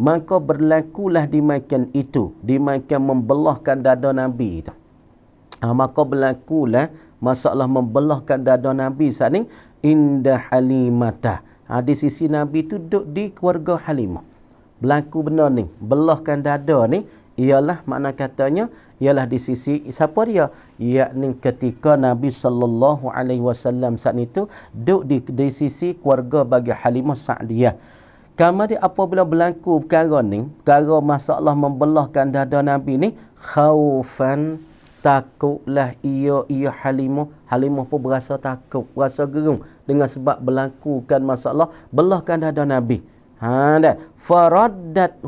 maka berlakulah di makan itu di makan membelahkan dada nabi itu ha, maka berlakulah masalah membelahkan dada nabi saat ini indah halimata ha, di sisi nabi itu duduk di keluarga halimah berlaku benar ni belahkan dada ni ialah makna katanya ialah di sisi siapa dia yakni ketika Nabi saw saat itu duduk di, di sisi keluarga bagi Halimah Sa'diyah kamu dia apabila berlaku perkara ni, perkara masalah membelahkan dada Nabi ni, khaufan takutlah ia ia halimah. Halimah pun berasa takut, berasa gerung dengan sebab berlakukan masalah belahkan dada Nabi. Ha dah.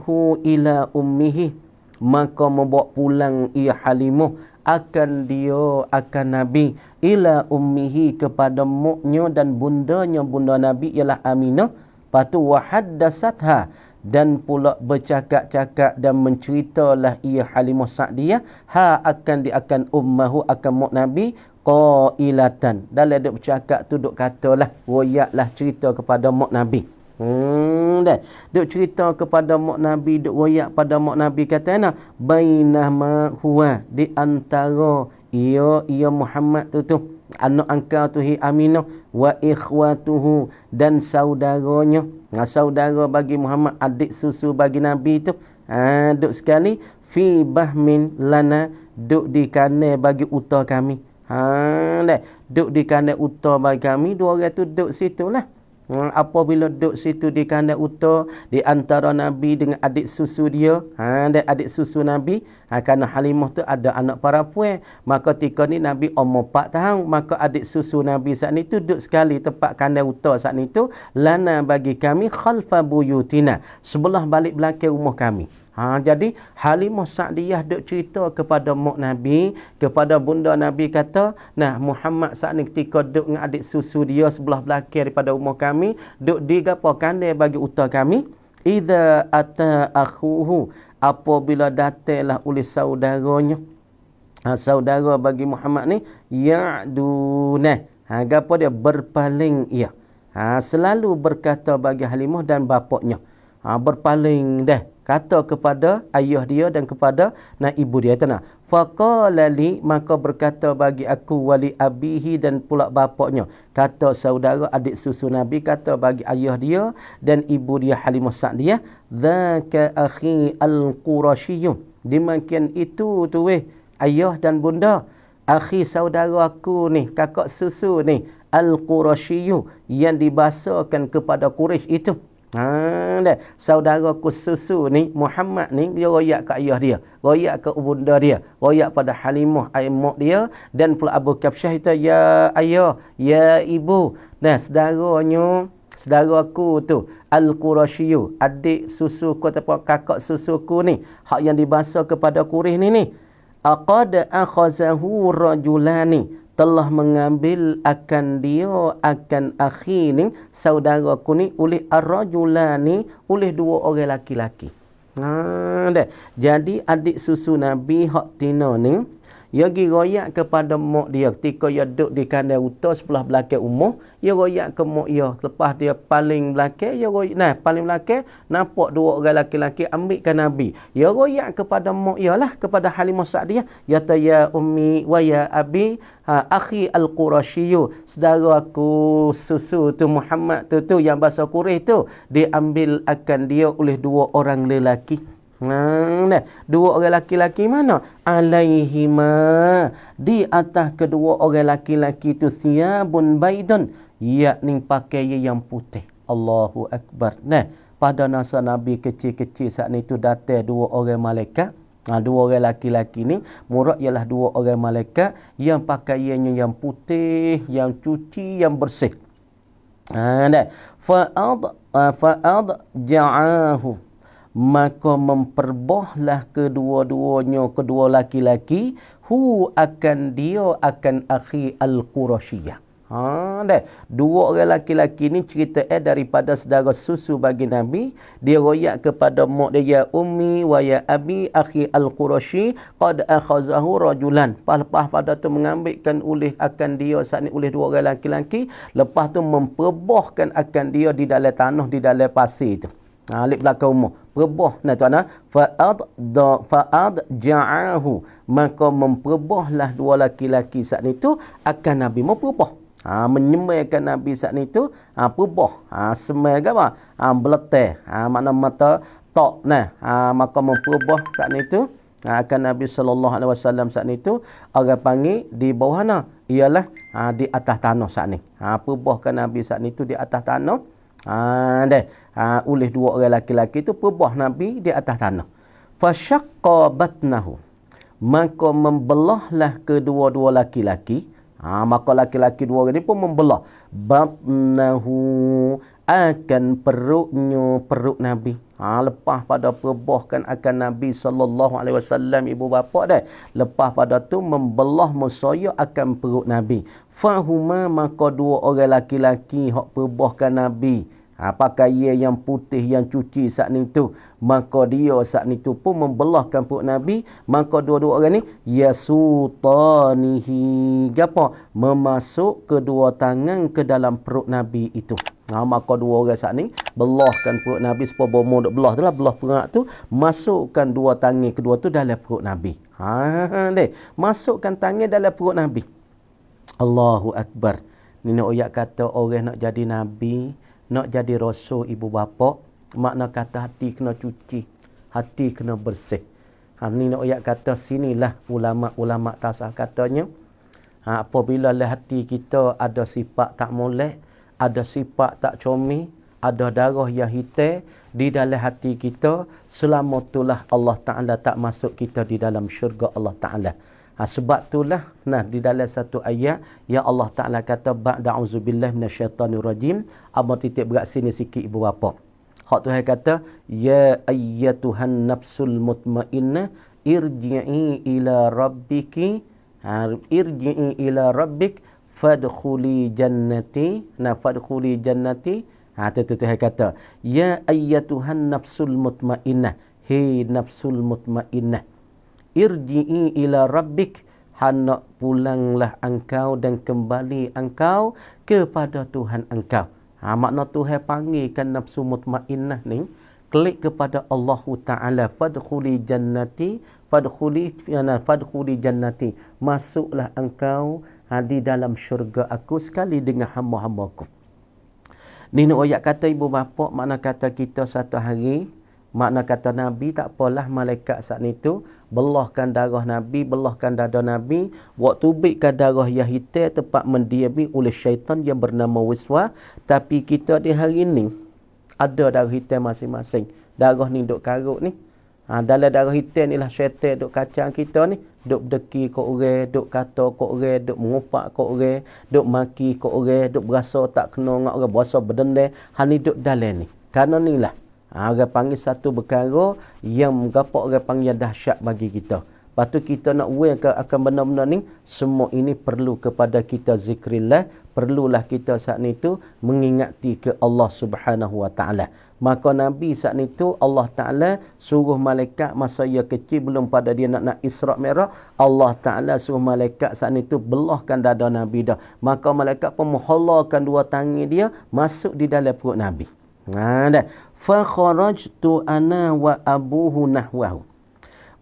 hu ila ummihi. Maka membawa pulang ia halimah akan dia akan Nabi ila ummihi kepada muknya dan bundanya bunda Nabi ialah Aminah patu wahaddasatha dan pula bercakap-cakap dan menceritalah ia Halimah Sa'diyah ha akan di akan ummahu akan mak nabi qailatan dalam dia bercakap tu duk katalah royatlah cerita kepada mak nabi Hmm, dah. Duk cerita kepada mak Nabi, duk royak pada mak Nabi kata nak bainah ma huwa di antara ia ia Muhammad tu tu anak engkau tu hi aminah wa ikhwatuhu dan saudaranya nah, ha, saudara bagi Muhammad adik susu bagi Nabi tu ha, duk sekali fi bahmin lana duk di kanan bagi uta kami ha, duk di kanan uta bagi kami dua orang tu duk situ lah Hmm, apabila duduk situ di kandang uta di antara Nabi dengan adik susu dia, ha, dan adik susu Nabi, ha, kerana Halimah tu ada anak perempuan, maka tika ni Nabi umur 4 tahun, maka adik susu Nabi saat ni tu duduk sekali tempat kandang uta saat ni tu, lana bagi kami khalfa buyutina, sebelah balik belakang rumah kami. Ha, jadi Halimah Sa'diyah dia cerita kepada mak Nabi, kepada bunda Nabi kata, nah Muhammad saat ni ketika duduk dengan adik susu dia sebelah belakang daripada umur kami, duduk di apa kandai bagi uta kami. Iza ata akhuhu, apabila datelah oleh saudaranya. Ha, saudara bagi Muhammad ni, ya'dunah. Ha, apa dia? Berpaling ia. Ha, selalu berkata bagi Halimah dan bapaknya. Ha, berpaling dah kata kepada ayah dia dan kepada nak ibu dia tanah faqala li maka berkata bagi aku wali abihi dan pula bapaknya kata saudara adik susu nabi kata bagi ayah dia dan ibu dia halimah sa'diyah dzaka akhi al qurashiyum demikian itu tu weh ayah dan bunda akhi saudara aku ni kakak susu ni al qurashiyu yang dibasakan kepada quraish itu Ha, dah. Saudara ku susu ni, Muhammad ni, dia royak ke ayah dia. Royak ke ibunda dia. Royak pada Halimah, ayah dia. Dan pula Abu Kapsyah itu, ya ayah, ya ibu. Nah, saudaranya, aku tu al qurashiyu adik susuku ataupun kakak susuku ni hak yang dibasa kepada kurih ni ni aqad akhazahu rajulani telah mengambil akan dia akan akhi ni saudara aku ni oleh ar-rajulani oleh dua orang lelaki laki Ha, dah. Jadi adik susu Nabi hak tino ni ia pergi royak kepada mak dia ketika ia duduk di kandang utah sebelah belakang umur. Ia royak ke mak ia. Lepas dia paling belakang, ia royak. Nah, paling belakang, nampak dua orang lelaki-lelaki ambil ke Nabi. Ia royak kepada mak ia lah, kepada Halimah Sa'diyah. Ya ta ya ummi wa ya abi ha, akhi al-Qurashiyu. Sedara aku susu tu Muhammad tu tu yang bahasa Quraish tu. Diambil akan dia oleh dua orang lelaki. Hmm, dah. Dua orang laki-laki mana? Alaihima. Di atas kedua orang laki-laki itu siabun baidun. Yakni pakaian yang putih. Allahu Akbar. Nah, pada nasa Nabi kecil-kecil saat itu datang dua orang malaikat. Ha, dua orang laki-laki ni murad ialah dua orang malaikat yang pakaiannya yang putih, yang cuci, yang bersih. Ha dah. Fa'ad ha, fa'ad ja'ahu maka memperbohlah kedua-duanya kedua laki-laki hu akan dia akan akhi al-qurasyiyah ha deh dua orang laki-laki ni cerita eh daripada saudara susu bagi nabi dia royak kepada mak dia ya ummi wa ya abi akhi al-qurasyi qad akhazahu rajulan lepas pada tu mengambilkan oleh akan dia saat ni oleh dua orang laki-laki lepas tu memperbohkan akan dia di dalam tanah di dalam pasir tu Ha, lip belakang umur memperboh nah tuan nah faad da faad ja'ahu maka memperbohlah dua laki-laki saat itu. akan nabi memperboh ha menyemaikan nabi saat ni ha perboh ha semai apa ha beletih ha makna mata tok nah ha maka memperboh saat ni ha, akan nabi sallallahu alaihi wasallam saat itu tu orang panggil di bawah nah ialah ha, di atas tanah saat ni ha perbohkan nabi saat ni di atas tanah ha deh Ha, oleh dua orang lelaki laki itu perbah Nabi di atas tanah. Fasyakka batnahu. Maka membelahlah kedua-dua lelaki-lelaki. Ha, maka lelaki laki dua orang ini pun membelah. Batnahu akan perutnya perut Nabi. Ha, lepas pada perbahkan akan Nabi saw ibu bapa dah. Lepas pada tu membelah mesoyak akan perut Nabi. Fahuma maka dua orang lelaki laki hak perbahkan Nabi. Nabi. Ha, pakai ia yang putih, yang cuci saat ni tu. Maka dia saat ni tu pun membelahkan puk Nabi. Maka dua-dua orang ni, Yasutanihi. Apa? Memasuk kedua tangan ke dalam perut Nabi itu. Ha, maka dua orang saat ni, belahkan perut Nabi. Sebab bomo duk belah tu lah, belah perut tu. Masukkan dua tangan kedua tu dalam perut Nabi. Ha, deh. Masukkan tangan dalam perut Nabi. Allahu Akbar. Ini oyak kata orang nak jadi Nabi. Nabi nak jadi rasul ibu bapa makna kata hati kena cuci hati kena bersih ha ni nak ayat kata sinilah ulama-ulama tasawuf katanya ha apabila lah hati kita ada sifat tak molek ada sifat tak comel ada darah yang hitam di dalam hati kita selama itulah Allah Taala tak masuk kita di dalam syurga Allah Taala Ha, sebab itulah nah di dalam satu ayat ya Allah Taala kata ba'da auzubillahi minasyaitanir rajim. Apa titik berat sini sikit ibu bapa. Hak Tuhan kata ya ayyatuhan nafsul mutmainnah irji'i ila rabbiki ha, irji'i ila rabbik fadkhuli jannati na fadkhuli jannati ha tu Tuhan kata ya ayyatuhan nafsul mutmainnah hei nafsul mutmainnah irji'i ila rabbik hendak pulanglah engkau dan kembali engkau kepada Tuhan engkau ha makna Tuhan panggilkan nafsu mutmainnah ni klik kepada Allah Taala fadkhuli jannati fadkhuli yana fadkhuli jannati masuklah engkau ha, di dalam syurga aku sekali dengan hamba-hambaku Ni nak ayat kata ibu bapa makna kata kita satu hari Makna kata Nabi tak apalah malaikat saat itu belahkan darah Nabi, belahkan dada Nabi, waktu bikkan darah yang hitam tempat mendiami oleh syaitan yang bernama Wiswa. Tapi kita di hari ini ada darah hitam masing-masing. Darah ni duk karut ni. Ha, dalam darah hitam ni lah syaitan duk kacang kita ni. Duk deki ke orang, duk kata ke orang, duk mengupak ke orang, duk maki ke orang, duk berasa tak kena dengan orang, berasa berdendai. Hani duk dalam ni. Karena ni lah. Ha, orang panggil satu perkara yang menggapak orang panggil dahsyat bagi kita. Lepas tu kita nak wui akan, akan benda-benda ni, semua ini perlu kepada kita zikrillah. Perlulah kita saat ni tu mengingati ke Allah subhanahu wa ta'ala. Maka Nabi saat ni tu Allah Ta'ala suruh malaikat masa ia kecil belum pada dia nak nak Isra' Merah. Allah Ta'ala suruh malaikat saat ni tu belahkan dada Nabi dah. Maka malaikat pun menghalakan dua tangan dia masuk di dalam perut Nabi. Nah, ha, Fakharajtu ana wa abuhu nahwahu.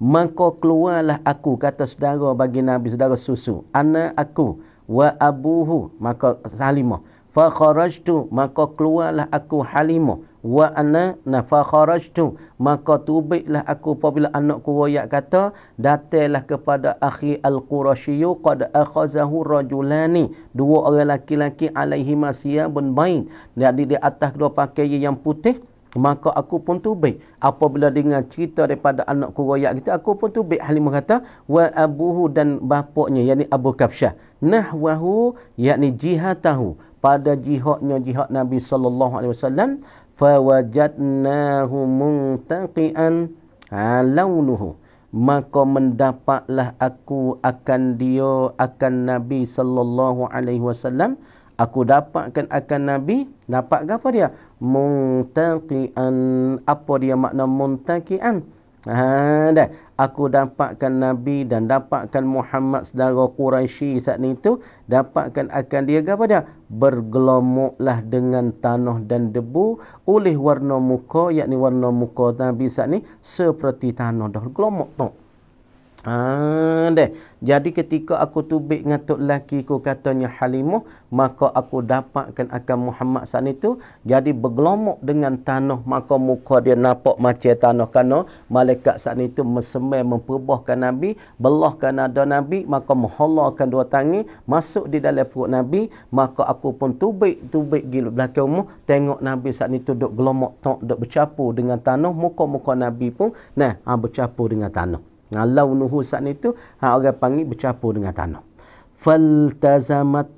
Maka keluarlah aku kata saudara bagi Nabi saudara susu. Ana aku wa abuhu maka Halimah. Fakharajtu maka keluarlah aku Halimah wa ana nafakharajtu maka tubiklah aku apabila anakku wayak kata datelah kepada akhi al-qurashiyu qad akhazahu rajulani dua orang laki laki alaihi masiyabun bain jadi di atas dua pakaian yang putih Maka aku pun tubik. Apabila dengar cerita daripada anak kuroyak kita, aku pun tubik. Halimah kata, wa abuhu dan bapaknya, yakni Abu Kafsyah. Nahwahu, yakni jihatahu. Pada jihadnya jihad Nabi SAW, fawajadnahu muntaqian alaunuhu. Ha, Maka mendapatlah aku akan dia, akan Nabi SAW. Aku dapatkan akan Nabi. Dapat apa dia? muntaqian apa dia makna muntaqian ha dah aku dapatkan nabi dan dapatkan Muhammad saudara Quraisy saat ni tu dapatkan akan dia kepada bergelomoklah dengan tanah dan debu oleh warna muka yakni warna muka nabi saat ni seperti tanah dah gelomok tok Ah, deh. Jadi ketika aku tubik dengan tok lelaki ku katanya Halimah, maka aku dapatkan akan Muhammad saat itu. Jadi bergelomok dengan tanah, maka muka dia nampak macam tanah. Kerana malaikat saat itu mesemai memperbahkan Nabi, belahkan ada Nabi, maka menghalakan dua tangan, masuk di dalam perut Nabi, maka aku pun tubik-tubik gilu belakang umur, tengok Nabi saat itu duduk gelomok, tok, duduk bercapur dengan tanah, muka-muka Nabi pun, nah, ha, bercapur dengan tanah. Kalau nuhu saat ni tu, ha, orang panggil bercampur dengan tanah.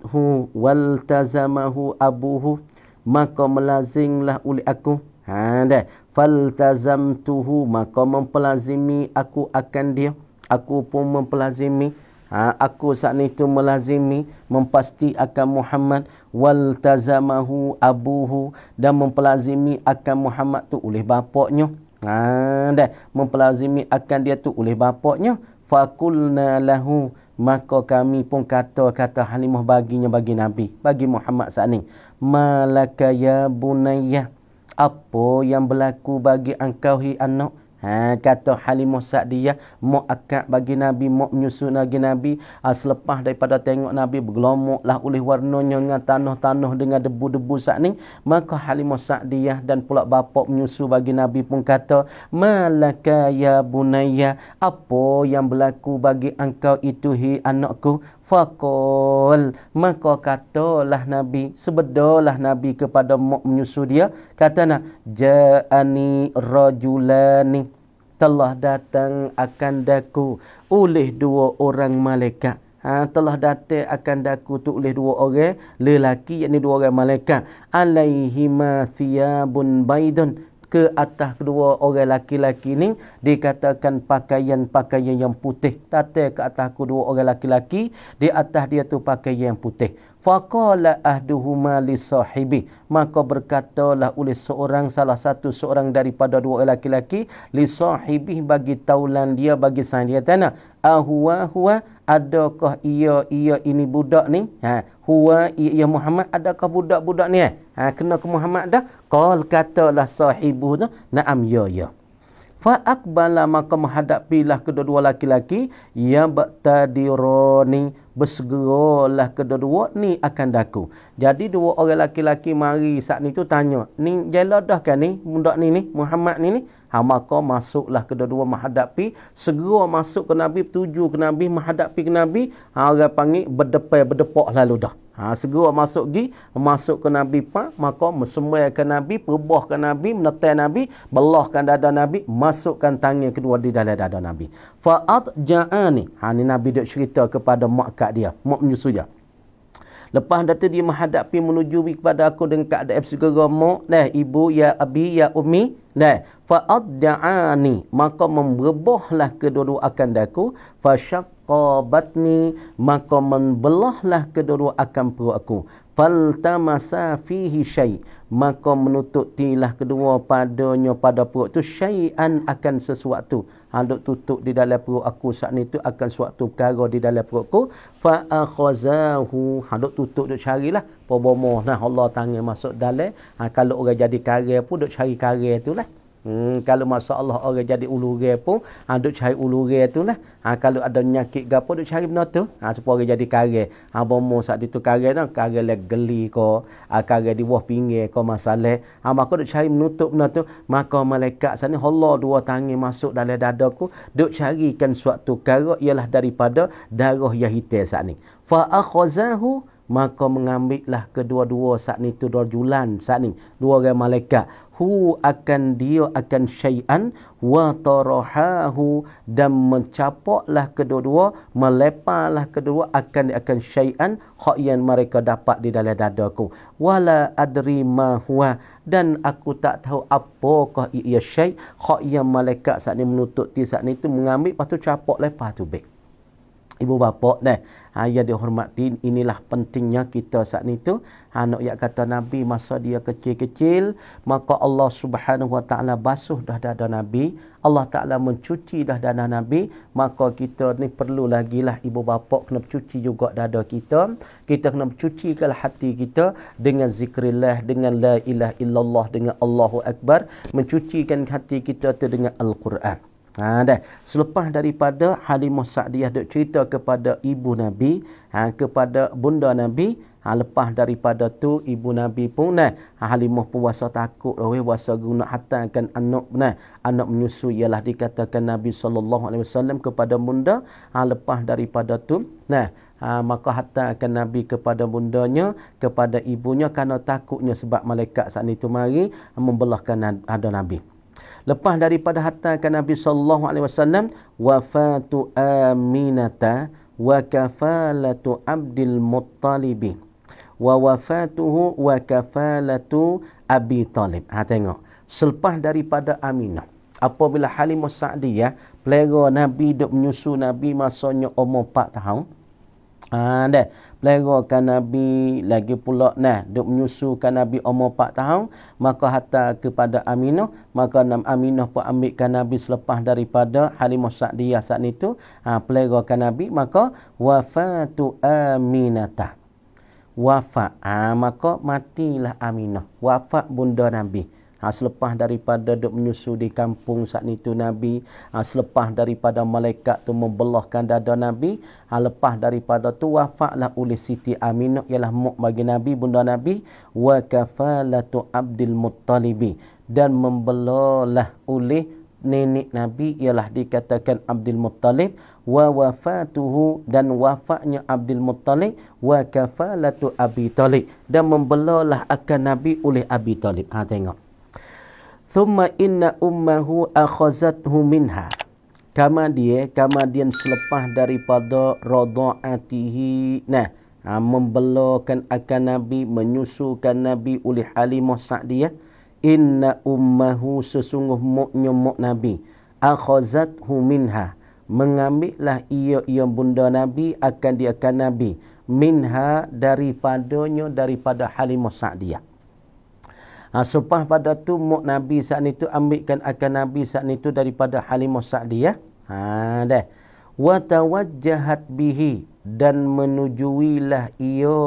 hu waltazamahu abuhu maka melazimlah uli aku. Ha dah. Faltazamtuhu maka mempelazimi aku akan dia. Aku pun mempelazimi. Ha, aku saat ni tu melazimi mempasti akan Muhammad waltazamahu abuhu dan mempelazimi akan Muhammad tu oleh bapaknya. Ha, dah. Mempelazimi akan dia tu oleh bapaknya. Fakulna lahu. Maka kami pun kata-kata Halimah baginya bagi Nabi. Bagi Muhammad saat ni. Malaka ya bunayah. Apa yang berlaku bagi engkau hi anak? Ha, kata Halimah Sa'diyah Mok akak bagi Nabi Mok menyusun lagi Nabi ha, Selepas daripada tengok Nabi Bergelomok lah oleh warnanya Dengan tanah-tanah Dengan debu-debu saat ni Maka Halimah Sa'diyah Dan pula bapak menyusu bagi Nabi pun kata malakaya bunaya Apa yang berlaku bagi engkau itu hi anakku Fakol Maka katalah Nabi Sebedalah Nabi kepada Mok menyusu dia Kata nak Ja'ani rajulani Telah datang akan daku Oleh dua orang malaikat ha, Telah datang akan daku tu oleh dua orang Lelaki yang ni dua orang malaikat Alaihima thiyabun baidun ke atas kedua orang laki-laki ni dikatakan pakaian-pakaian yang putih tata ke atas kedua orang laki-laki di atas dia tu pakaian yang putih faqala ahduhuma li sahibi maka berkatalah oleh seorang salah satu seorang daripada dua orang laki-laki li sahibi bagi taulan dia bagi sang dia tanah ahwa huwa adakah ia ia ini budak ni ha huwa ya, ya Muhammad adakah budak-budak ni eh? Ha, kena ke Muhammad dah? Qal katalah sahibu tu, na'am ya ya. Fa akbala maka menghadapilah kedua-dua laki-laki ya baktadirani bersegeralah kedua-dua ni akan daku. Jadi dua orang laki-laki mari saat ni tu tanya, ni jela dah kan ni budak ni ni Muhammad ni ni Ha, maka masuklah kedua-dua menghadapi. Segera masuk ke Nabi, tuju ke Nabi, menghadapi ke Nabi. Ha, orang panggil berdepai, berdepok lalu dah. Ha, segera masuk pergi, masuk ke Nabi Pak, maka mesemayakan Nabi, perubahkan Nabi, menetai Nabi, belahkan dada Nabi, masukkan tangan kedua di dalam dada Nabi. Fa'at ja'ani. Ha, ni Nabi dia cerita kepada mak dia, mak menyusul dia. Lepas datu dia menghadapi menuju kepada aku dengan keadaan segera nah ibu ya abi ya umi. nah fa maka membebohlah kedua akan daku fa maka membelahlah kedua-dua akan perut aku fal tamasa fihi syai' maka menutup tilah kedua padanya pada perut tu syai'an akan sesuatu handuk tutup di dalam perut aku saat ni tu akan suatu perkara di dalam perutku fa akhazahu handuk tutup duk carilah apa nah Allah tangan masuk dalam ha, kalau orang jadi karel pun duk cari karel tu lah Hmm, kalau masa Allah orang jadi ulurai pun, ha, duk cari ulurai tu lah. Ha, kalau ada nyakit ke apa, duk cari benda tu. Ha, supaya orang jadi kare. Ha, bomo saat itu kare tu, kare le geli ko, ha, kare di bawah pinggir ko masalah. Ha, maka duk cari menutup benda tu, maka malaikat sana, Allah dua tangi masuk dalam dadaku, duk carikan suatu kare ialah daripada darah yang hitam saat ni. Fa'akhazahu maka mengambillah kedua-dua saat ni tu dua julan saat ni dua orang malaikat hu akan dia akan syai'an wa tarahahu dan mencapoklah kedua-dua melepalah kedua akan akan syai'an hak yang mereka dapat di dalam dadaku wala adri ma huwa dan aku tak tahu apakah ia syai' hak yang malaikat saat ni menutup ti saat ni tu mengambil patu capok lepas tu baik ibu bapa deh ha ya dihormati inilah pentingnya kita saat ni tu ha nak yak kata nabi masa dia kecil-kecil maka Allah Subhanahu wa taala basuh dah dada nabi Allah taala mencuci dah dada nabi maka kita ni perlu lagi lah ibu bapa kena cuci juga dada kita kita kena cuci ke lah hati kita dengan zikrillah dengan la ilaha illallah dengan Allahu akbar mencucikan hati kita tu dengan al-Quran Ha, dah. Selepas daripada Halimah Sa'diyah dia cerita kepada ibu Nabi, ha, kepada bunda Nabi, ha, lepas daripada tu ibu Nabi pun nah, ha, Halimah pun wasa takut, oh, wasa guna hatta akan anak, nah, anak menyusu ialah dikatakan Nabi SAW kepada bunda, ha, lepas daripada tu, nah, Ha, maka hatta akan Nabi kepada bundanya, kepada ibunya kerana takutnya sebab malaikat saat itu mari membelahkan ada Nabi lepas daripada harta kan Nabi sallallahu alaihi wasallam wafatu aminata wa kafalatu abdil muttalib wa wafatuhu wa kafalatu abi talib ha tengok selepas daripada aminah apabila halimah sa'diyah pelera nabi dok menyusu nabi masanya umur 4 tahun Ah ha, dah. Pelerakan Nabi lagi pula nah duk menyusukan Nabi umur 4 tahun maka hatta kepada Aminah maka nam Aminah pun ambilkan Nabi selepas daripada Halimah Sa'diyah saat itu ha, pelerakan Nabi maka wafatu aminata. Wafat. Ha, maka matilah Aminah. Wafat bunda Nabi. Ha, selepas daripada duduk menyusu di kampung saat itu Nabi. Ha, selepas daripada malaikat tu membelahkan dada Nabi. Ha, lepas daripada tu wafatlah oleh Siti Aminah. Ialah muk bagi Nabi, bunda Nabi. Wa kafalatu abdil muttalibi. Dan membelahlah oleh nenek Nabi ialah dikatakan Abdul Muttalib wa wafatuhu dan wafatnya Abdul Muttalib wa kafalatu Abi Talib dan membelalah akan Nabi oleh Abi Talib. Ha tengok thumma inna ummahu akhazathu minha kama dia kama dia selepas daripada radaatihi nah ha, membelakan akan nabi menyusukan nabi oleh halimah sa'diyah inna ummahu sesungguh moknya mok nabi akhazathu minha mengambillah ia ia bunda nabi akan dia akan nabi minha daripadanya daripada halimah sa'diyah Ha, sumpah pada tu muk Nabi saat itu ambilkan akan Nabi saat itu daripada Halimah Sa'di ya. Ha dah. Wa bihi dan menujuilah ia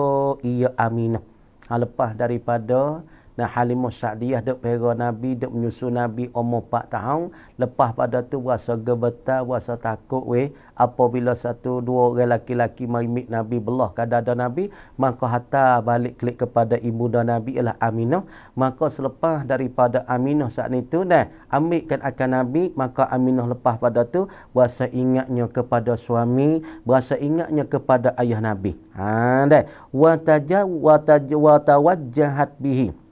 ia Aminah. Ha, lepas daripada dan Halimah Sa'diyah duk pera Nabi, duk menyusu Nabi umur 4 tahun. Lepas pada tu rasa gebetar, rasa takut weh. Apabila satu dua orang lelaki-lelaki marimik Nabi belah kadada Nabi, maka hatta balik klik kepada ibu dan Nabi ialah Aminah. Maka selepas daripada Aminah saat itu, dah ambilkan akan Nabi, maka Aminah lepas pada tu rasa ingatnya kepada suami, rasa ingatnya kepada ayah Nabi. Ha, dah. Wa tajawajahat bihi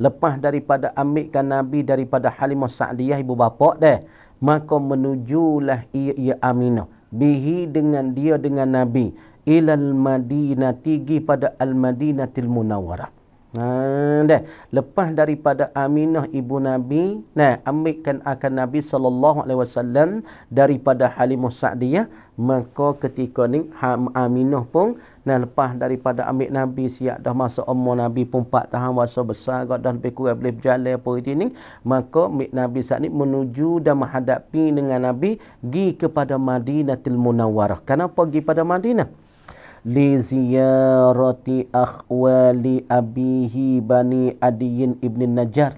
lepas daripada ambilkan Nabi daripada Halimah Sa'diyah ibu bapa dah maka menujulah ia, ia Aminah bihi dengan dia dengan Nabi ilal Madinah tinggi pada Al Madinatil munawarah, Nah, ha, Lepas daripada Aminah ibu Nabi, nah, ambilkan akan Nabi saw alaihi wasallam daripada Halimah Sa'diyah, maka ketika ni Aminah pun Nah lepas daripada ambil Nabi siap dah masa umur Nabi pun 4 tahun masa besar kot dah lebih kurang boleh berjalan apa itu ini. Maka ambil Nabi saat ini menuju dan menghadapi dengan Nabi pergi kepada Madinah til Munawarah. Kenapa pergi pada Madinah? Li ziyarati akhwali abihi bani adiyin ibn Najjar.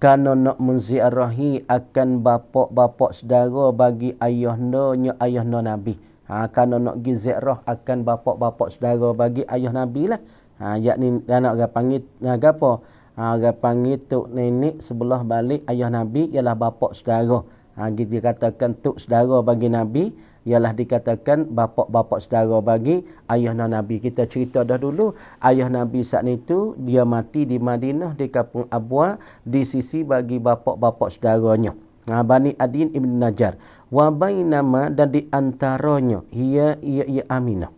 Kana nak menziarahi akan bapak-bapak sedara bagi ayahnya, ayahnya Nabi. Nabi. Ha, kerana nak pergi ziarah akan bapak-bapak saudara bagi ayah Nabi lah. Ha, yakni anak orang panggil, orang ha, apa? Ha, orang panggil Tok Nenek sebelah balik ayah Nabi ialah bapak saudara. Ha, dikatakan tu saudara bagi Nabi ialah dikatakan bapak-bapak saudara bagi ayah Nabi. Kita cerita dah dulu. Ayah Nabi saat itu dia mati di Madinah di kampung Abwa di sisi bagi bapak-bapak saudaranya. -bapak Nah, Bani Adin Ibn Najjar wa bainama dan di antaranya ia ia ia Aminah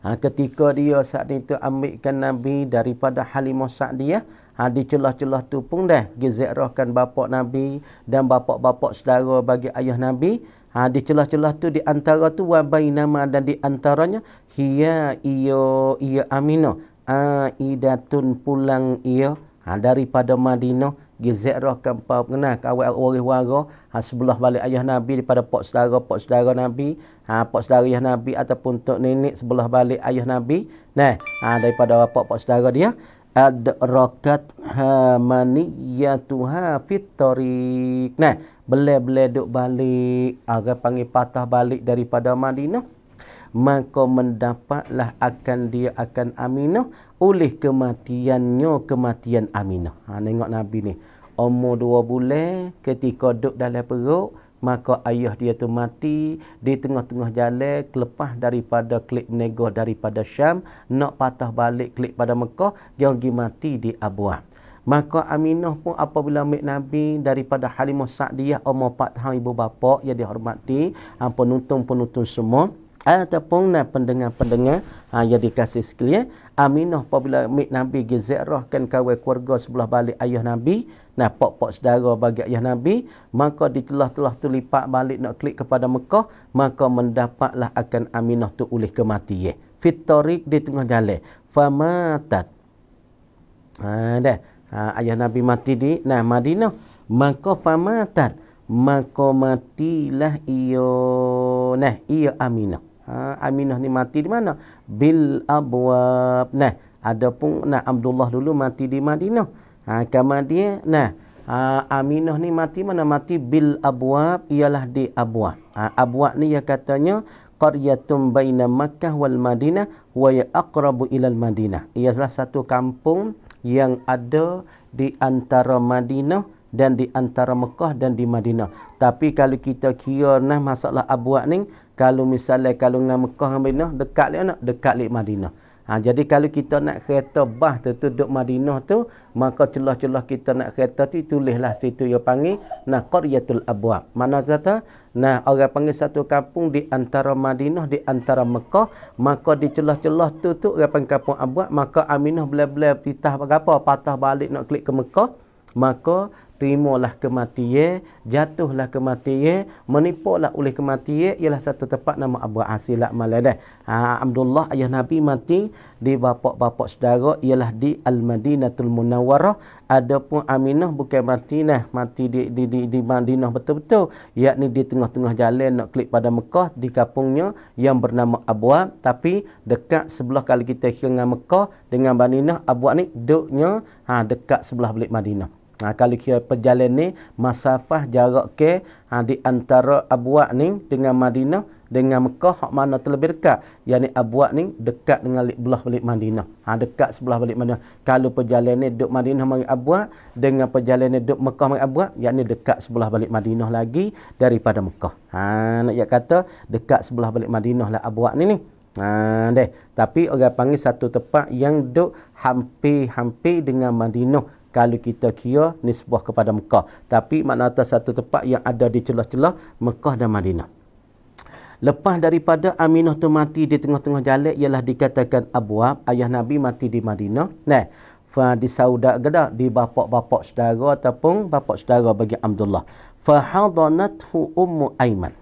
ha, ketika dia saat itu ambilkan Nabi daripada Halimah Sa'diyah ha, di celah-celah tu pun dah gezerahkan bapak Nabi dan bapak-bapak saudara bagi ayah Nabi ha, di celah-celah tu di antara tu wa bainama dan di antaranya ia iya ia Aminah Aidatun ha, pulang ia ha, daripada Madinah gizerah kan pa pengenal kawai waris wara ha sebelah balik ayah nabi daripada pak saudara pak saudara nabi ha pak saudara ayah nabi ataupun tok nenek sebelah balik ayah nabi nah ha daripada pak pak saudara dia ad rakat ha maniyatuha fitrik nah bele-bele duk balik agak ha, panggil patah balik daripada madinah maka mendapatlah akan dia akan aminah oleh kematiannya kematian aminah ha tengok nabi ni umur dua bulan ketika duduk dalam perut maka ayah dia tu mati di tengah-tengah jalan kelepas daripada klik negoh daripada Syam nak patah balik klik pada Mekah dia pergi mati di Abuah maka Aminah pun apabila ambil Nabi daripada Halimah Sa'diyah umur patah ibu bapa yang dihormati ah, penuntung-penuntung semua ataupun nah, pendengar-pendengar ha, yang dikasih sekalian Aminah apabila ambil Nabi gezerahkan kawai keluarga sebelah balik ayah Nabi Nah, pok-pok saudara bagi ayah Nabi, maka ditelah-telah terlipat balik nak klik kepada Mekah, maka mendapatlah akan aminah tu oleh kematian. Fitorik di tengah jalan. Famatat. Ha, dah. Ha, ayah Nabi mati di nah Madinah. Maka famatat. Maka matilah ia. Nah, ia Aminah. Ha, Aminah ni mati di mana? Bil abwab. Nah, ada pun nah, Abdullah dulu mati di Madinah. Ha, kama dia, nah, ha, Aminah ni mati mana mati bil abwab ialah di abwab. Ha, abwab ni ya katanya qaryatun baina Makkah wal Madinah wa ya aqrabu ila al Madinah. Ialah satu kampung yang ada di antara Madinah dan di antara Mekah dan di Madinah. Tapi kalau kita kira nah masalah abwab ni kalau misalnya kalau dengan Mekah dan Madinah dekat le nak dekat le Madinah. Ha, jadi kalau kita nak kereta bah tu, tu duduk Madinah tu, maka celah-celah kita nak kereta tu, tulislah situ yang panggil, nah Qaryatul Abwab. Mana kata? Nah, orang panggil satu kampung di antara Madinah, di antara Mekah, maka di celah-celah tu, tu orang panggil kampung Abwab, maka Aminah bila-bila pitah apa, patah balik nak klik ke Mekah, maka terimalah kematian, jatuhlah kematian, menipulah oleh kematian ialah satu tempat nama Abu Asilah Maladah. Ha, Abdullah ayah Nabi mati di bapak-bapak saudara ialah di Al-Madinatul Munawarah. Adapun Aminah bukan mati nah, mati di di di, di Madinah betul-betul, yakni di tengah-tengah jalan nak klik pada Mekah di kampungnya yang bernama Abu tapi dekat sebelah kali kita kira dengan Mekah dengan Madinah Abu ni duknya ha, dekat sebelah balik Madinah. Ha, kalau kita perjalanan ni, masafah jarak ke ha, di antara Abuak ni dengan Madinah, dengan Mekah, hak mana terlebih dekat. Yang ni Abuak ni dekat dengan belah balik Madinah. Ha, dekat sebelah balik Madinah. Kalau perjalanan ni duduk Madinah mari Abuak, dengan perjalanan ni duduk Mekah dengan Abuak, yang ni dekat sebelah balik Madinah lagi daripada Mekah. Ha, nak yang kata, dekat sebelah balik Madinah lah Abuak ni ni. Ha, deh. Tapi orang panggil satu tempat yang duduk hampir-hampir dengan Madinah kalau kita kira nisbah kepada Mekah. Tapi makna atas satu tempat yang ada di celah-celah Mekah dan Madinah. Lepas daripada Aminah tu mati di tengah-tengah jalan ialah dikatakan Abuab, ayah Nabi mati di Madinah. Nah, fa di Sauda gada di bapak-bapak saudara ataupun bapak saudara bagi Abdullah. Fa hadanathu ummu Aiman.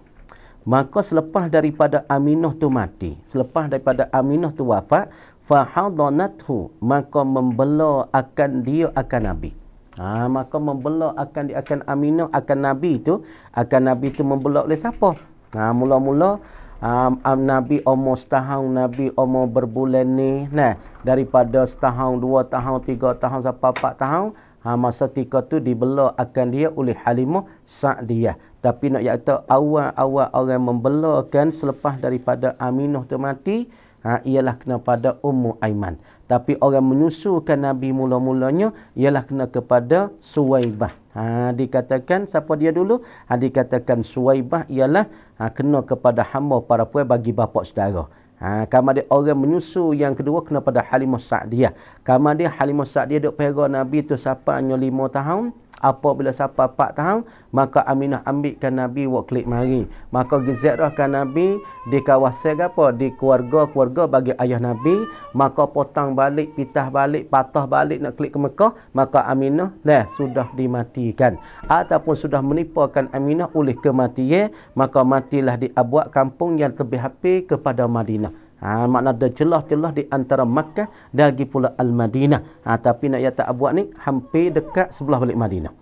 Maka selepas daripada Aminah tu mati, selepas daripada Aminah tu wafat, fahadhanathu maka membela akan dia akan nabi ha, maka membela akan dia akan aminah akan nabi itu akan nabi itu membela oleh siapa ha, mula-mula um, um, nabi umur setahun nabi umur berbulan ni nah daripada setahun dua tahun tiga tahun sampai empat tahun ha, masa tiga tu dibela akan dia oleh Halimah Sa'diyah. Tapi nak kata awal-awal orang membelakan selepas daripada Aminah tu mati, ha, ialah kena pada Ummu Aiman. Tapi orang menyusukan Nabi mula-mulanya ialah kena kepada Suwaibah. Ha, dikatakan siapa dia dulu? Ha, dikatakan Suwaibah ialah ha, kena kepada hamba para puan bagi bapa saudara. Ha, kamar dia orang menyusu yang kedua kena pada Halimah Sa'diyah. Kamar dia Halimah Sa'diyah duk pera Nabi tu sapanya lima tahun apabila siapa pak tahan maka Aminah ambilkan Nabi buat klik mari maka geziarahkan Nabi di kawasan apa di keluarga-keluarga bagi ayah Nabi maka potang balik pitah balik patah balik nak klik ke Mekah maka Aminah dah sudah dimatikan ataupun sudah menipakan Aminah oleh kematian maka matilah di abuak kampung yang lebih hapi kepada Madinah Ha, makna ada celah-celah di antara Makkah dan lagi pula Al-Madinah. Ha, tapi nak yata abuak ni hampir dekat sebelah balik Madinah.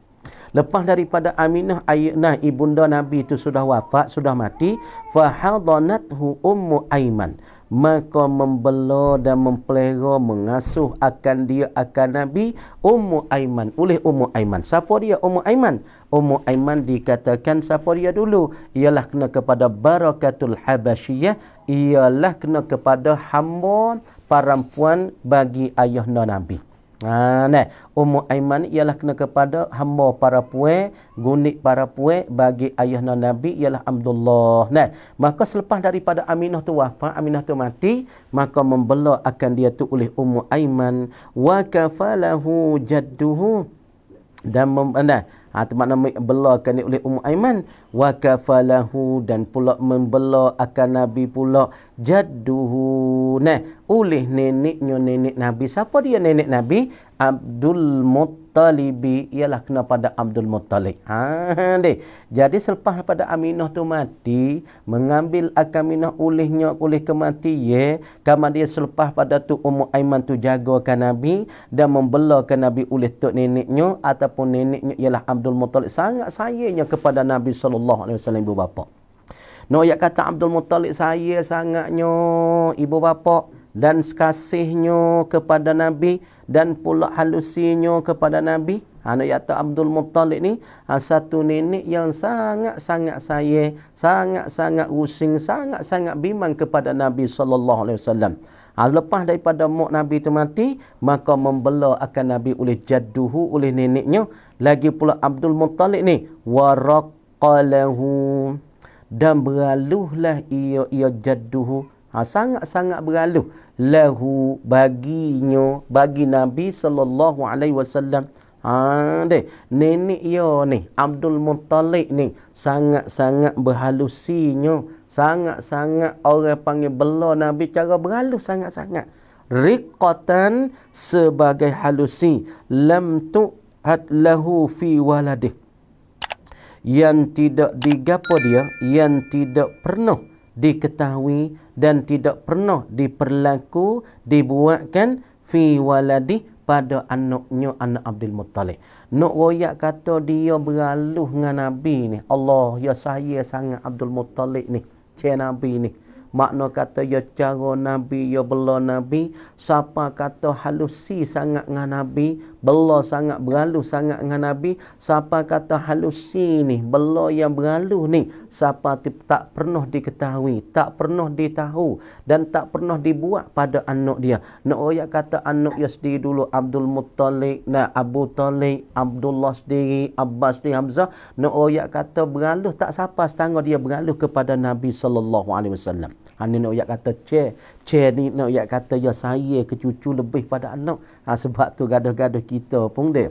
Lepas daripada Aminah Ayyanah ibunda Nabi itu sudah wafat, sudah mati, hu ummu Aiman. Maka membela dan mempelera mengasuh akan dia akan Nabi Ummu Aiman. Oleh Ummu Aiman. Siapa dia Ummu Aiman? Ummu Aiman dikatakan siapa dia dulu? Ialah kena kepada Barakatul Habasyiyah ialah kena kepada hamba perempuan bagi ayah non nabi. Ha nah, Ummu Aiman ialah kena kepada hamba para puai, gunik para puai bagi ayah non nabi ialah Abdullah. Nah, maka selepas daripada Aminah tu wafat, Aminah tu mati, maka membela akan dia tu oleh Ummu Aiman wa kafalahu jadduhu dan mem, nah, Ha, itu makna membelakan ni oleh Ummu Aiman. Wa kafalahu dan pula membela akan Nabi pula jadduhu. Nah, oleh neneknya nenek Nabi. Siapa dia nenek Nabi? Abdul Muttalib ialah kena pada Abdul Muttalib. Ha, deh. Jadi selepas pada Aminah tu mati, mengambil Aminah olehnya oleh kematian, ye, kama dia selepas pada tu Ummu Aiman tu kan Nabi dan kan Nabi oleh tok neneknya ataupun neneknya ialah Abdul Muttalib sangat sayangnya kepada Nabi sallallahu alaihi wasallam ibu bapa. No kata Abdul Muttalib saya sangatnya ibu bapa dan kasihnya kepada Nabi dan pula halusinya kepada Nabi. Anak ha, Yata Abdul Muttalib ni ha, satu nenek yang sangat-sangat saya, sangat-sangat rusing, sangat-sangat bimbang kepada Nabi Alaihi Wasallam. Ha, lepas daripada mak Nabi itu mati, maka membela akan Nabi oleh jaduhu, oleh neneknya. Lagi pula Abdul Muttalib ni, waraqalahu dan beraluhlah ia, ia jaduhu. Ha, sangat-sangat beralu lahu baginyo bagi Nabi saw. alaihi ha, deh, nenek yo ni Abdul Muttalib ni sangat-sangat berhalusinya, sangat-sangat orang panggil bela Nabi cara berhalus sangat-sangat. Riqatan sebagai halusi lam tu hat lahu fi waladih. Yang tidak digapo dia, yang tidak pernah diketahui dan tidak pernah diperlaku dibuatkan fi waladi pada anaknya anak Abdul Muttalib. Nak royak kata dia beraluh dengan Nabi ni. Allah ya saya sangat Abdul Muttalib ni. Cik Nabi ni. Makna kata ya cara Nabi, ya bela Nabi. Siapa kata halusi sangat dengan Nabi. Bela sangat berhalus sangat dengan Nabi. Siapa kata halusi ni? Bela yang berhalus ni. Siapa tak pernah diketahui. Tak pernah ditahu. Dan tak pernah dibuat pada anak dia. Nak ayat kata anak dia sendiri dulu. Abdul Muttalik. Nah, Abu Talik. Abdullah sendiri. Abbas sendiri. Hamzah. Nak ayat kata berhalus. Tak siapa setengah dia berhalus kepada Nabi SAW. Ini nak uyak kata ce. Ce ni nak uyak kata ya saya ke cucu lebih pada anak. Ha, sebab tu gaduh-gaduh kita pun dia.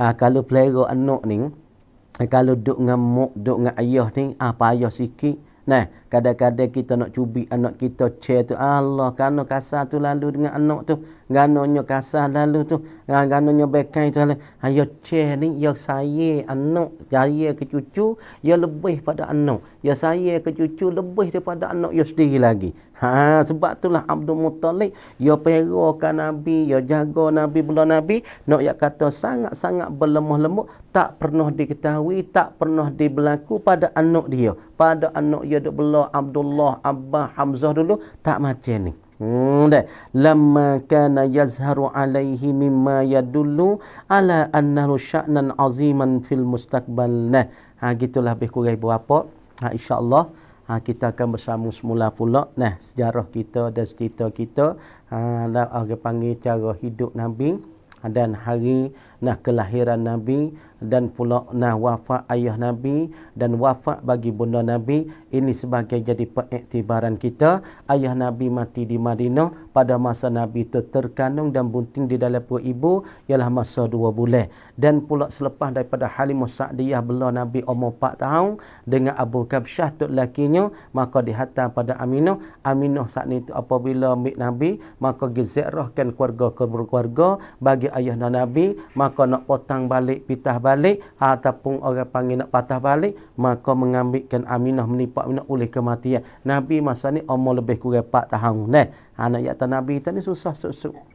Ha, kalau pelera anak ni. Ha, kalau duk dengan muk, duduk dengan ayah ni. Apa ha, ayah sikit. Nah, kadang-kadang kita nak cubi anak kita cer tu. Allah, kerana kasar tu lalu dengan anak tu. Kerana kasar lalu tu. Kerana bekai tu lalu. Ya ha, cer ni, ya saya anak. Saya ke cucu, ya lebih pada anak. Ya saya ke cucu, lebih daripada anak ya sendiri lagi. Ha, sebab itulah Abdul Muttalib ia ya perakan Nabi, ia ya jaga Nabi bila Nabi nak yak kata sangat-sangat berlemah lembut, tak pernah diketahui, tak pernah diberlaku pada anak dia. Pada anak dia dok bela Abdullah, Abah, Hamzah dulu tak macam ni. Hmm, Lama kana yazharu alaihi mimma yadullu ala annahu sya'nan aziman fil mustaqbal. Nah, ha gitulah lebih kurang berapa. Ha insya-Allah ha, kita akan bersama semula pula nah sejarah kita dan cerita kita ha, dan lah, orang panggil cara hidup Nabi ha, dan hari nah kelahiran Nabi dan pula nah wafat ayah Nabi dan wafat bagi bunda Nabi ini sebagai jadi pengiktibaran kita ayah Nabi mati di Madinah pada masa Nabi terkandung dan bunting di dalam buah ibu ialah masa dua bulan dan pula selepas daripada Halimah Sa'diyah bela Nabi umur 4 tahun dengan Abu Kabsyah tu lakinya maka dihantar pada Aminah Aminah saat itu apabila mik Nabi maka gezerahkan keluarga-keluarga bagi ayah dan Nabi maka maka nak potang balik, pitah balik, ataupun ha, orang panggil nak patah balik, maka mengambilkan aminah menipak aminah oleh kematian. Nabi masa ni umur lebih kurang 4 tahun. Nah, eh. anak ha, yata Nabi kita ni susah-susah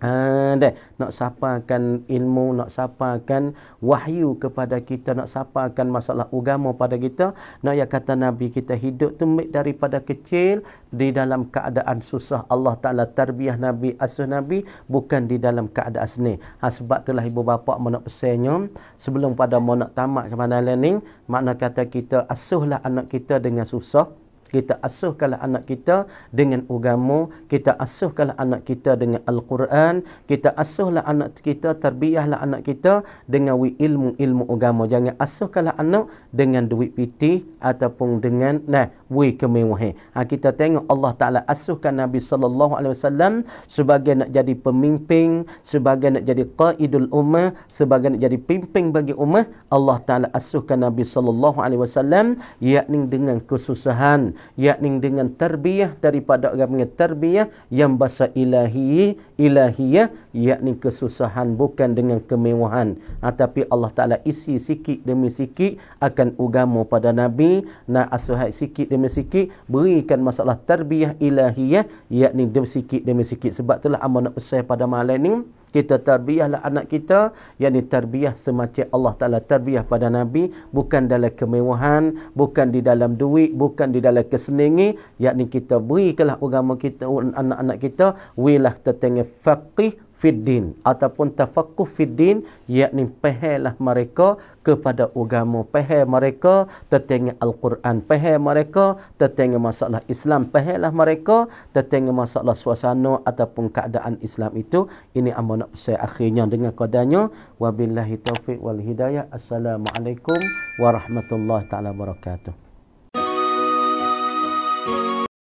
ada uh, nak sapakan ilmu nak sapakan wahyu kepada kita nak sapakan masalah agama pada kita nak ya kata nabi kita hidup tu daripada kecil di dalam keadaan susah Allah taala tarbiyah nabi asuh nabi bukan di dalam keadaan seni ha, sebab telah ibu bapa mau nak pesannya sebelum pada mau nak tamat kepada learning makna kata kita asuhlah anak kita dengan susah kita asuhkanlah anak kita dengan agama, kita asuhkanlah anak kita dengan Al-Quran, kita asuhlah anak kita, terbiahlah anak kita dengan ilmu-ilmu agama. Jangan asuhkanlah anak dengan duit pitih ataupun dengan nah, wui kemewahan. Ha, kita tengok Allah Ta'ala asuhkan Nabi Sallallahu Alaihi Wasallam sebagai nak jadi pemimpin, sebagai nak jadi qaidul ummah, sebagai nak jadi pimpin bagi ummah. Allah Ta'ala asuhkan Nabi Sallallahu Alaihi Wasallam yakni dengan kesusahan yakni dengan terbiah daripada agama terbiah yang bahasa ilahi ilahiyah yakni kesusahan bukan dengan kemewahan ha, tapi Allah Taala isi sikit demi sikit akan ugamo pada nabi nak asuhai sikit demi sikit berikan masalah terbiah ilahiyah yakni demi sikit demi sikit sebab telah amanah besar pada malam ini kita tarbiyahlah anak kita yang ni semacam Allah Ta'ala tarbiyah pada Nabi bukan dalam kemewahan bukan di dalam duit bukan di dalam kesenengi, yakni kita berikanlah agama kita anak-anak kita wilah tetengah faqih fiddin ataupun tafakuh fiddin yakni pehelah mereka kepada agama pehel mereka tertengah Al-Quran pehel mereka tertengah masalah Islam pehelah mereka tertengah masalah suasana ataupun keadaan Islam itu ini amanat saya akhirnya dengan kodanya wabillahi taufiq wal hidayah assalamualaikum warahmatullahi taala wabarakatuh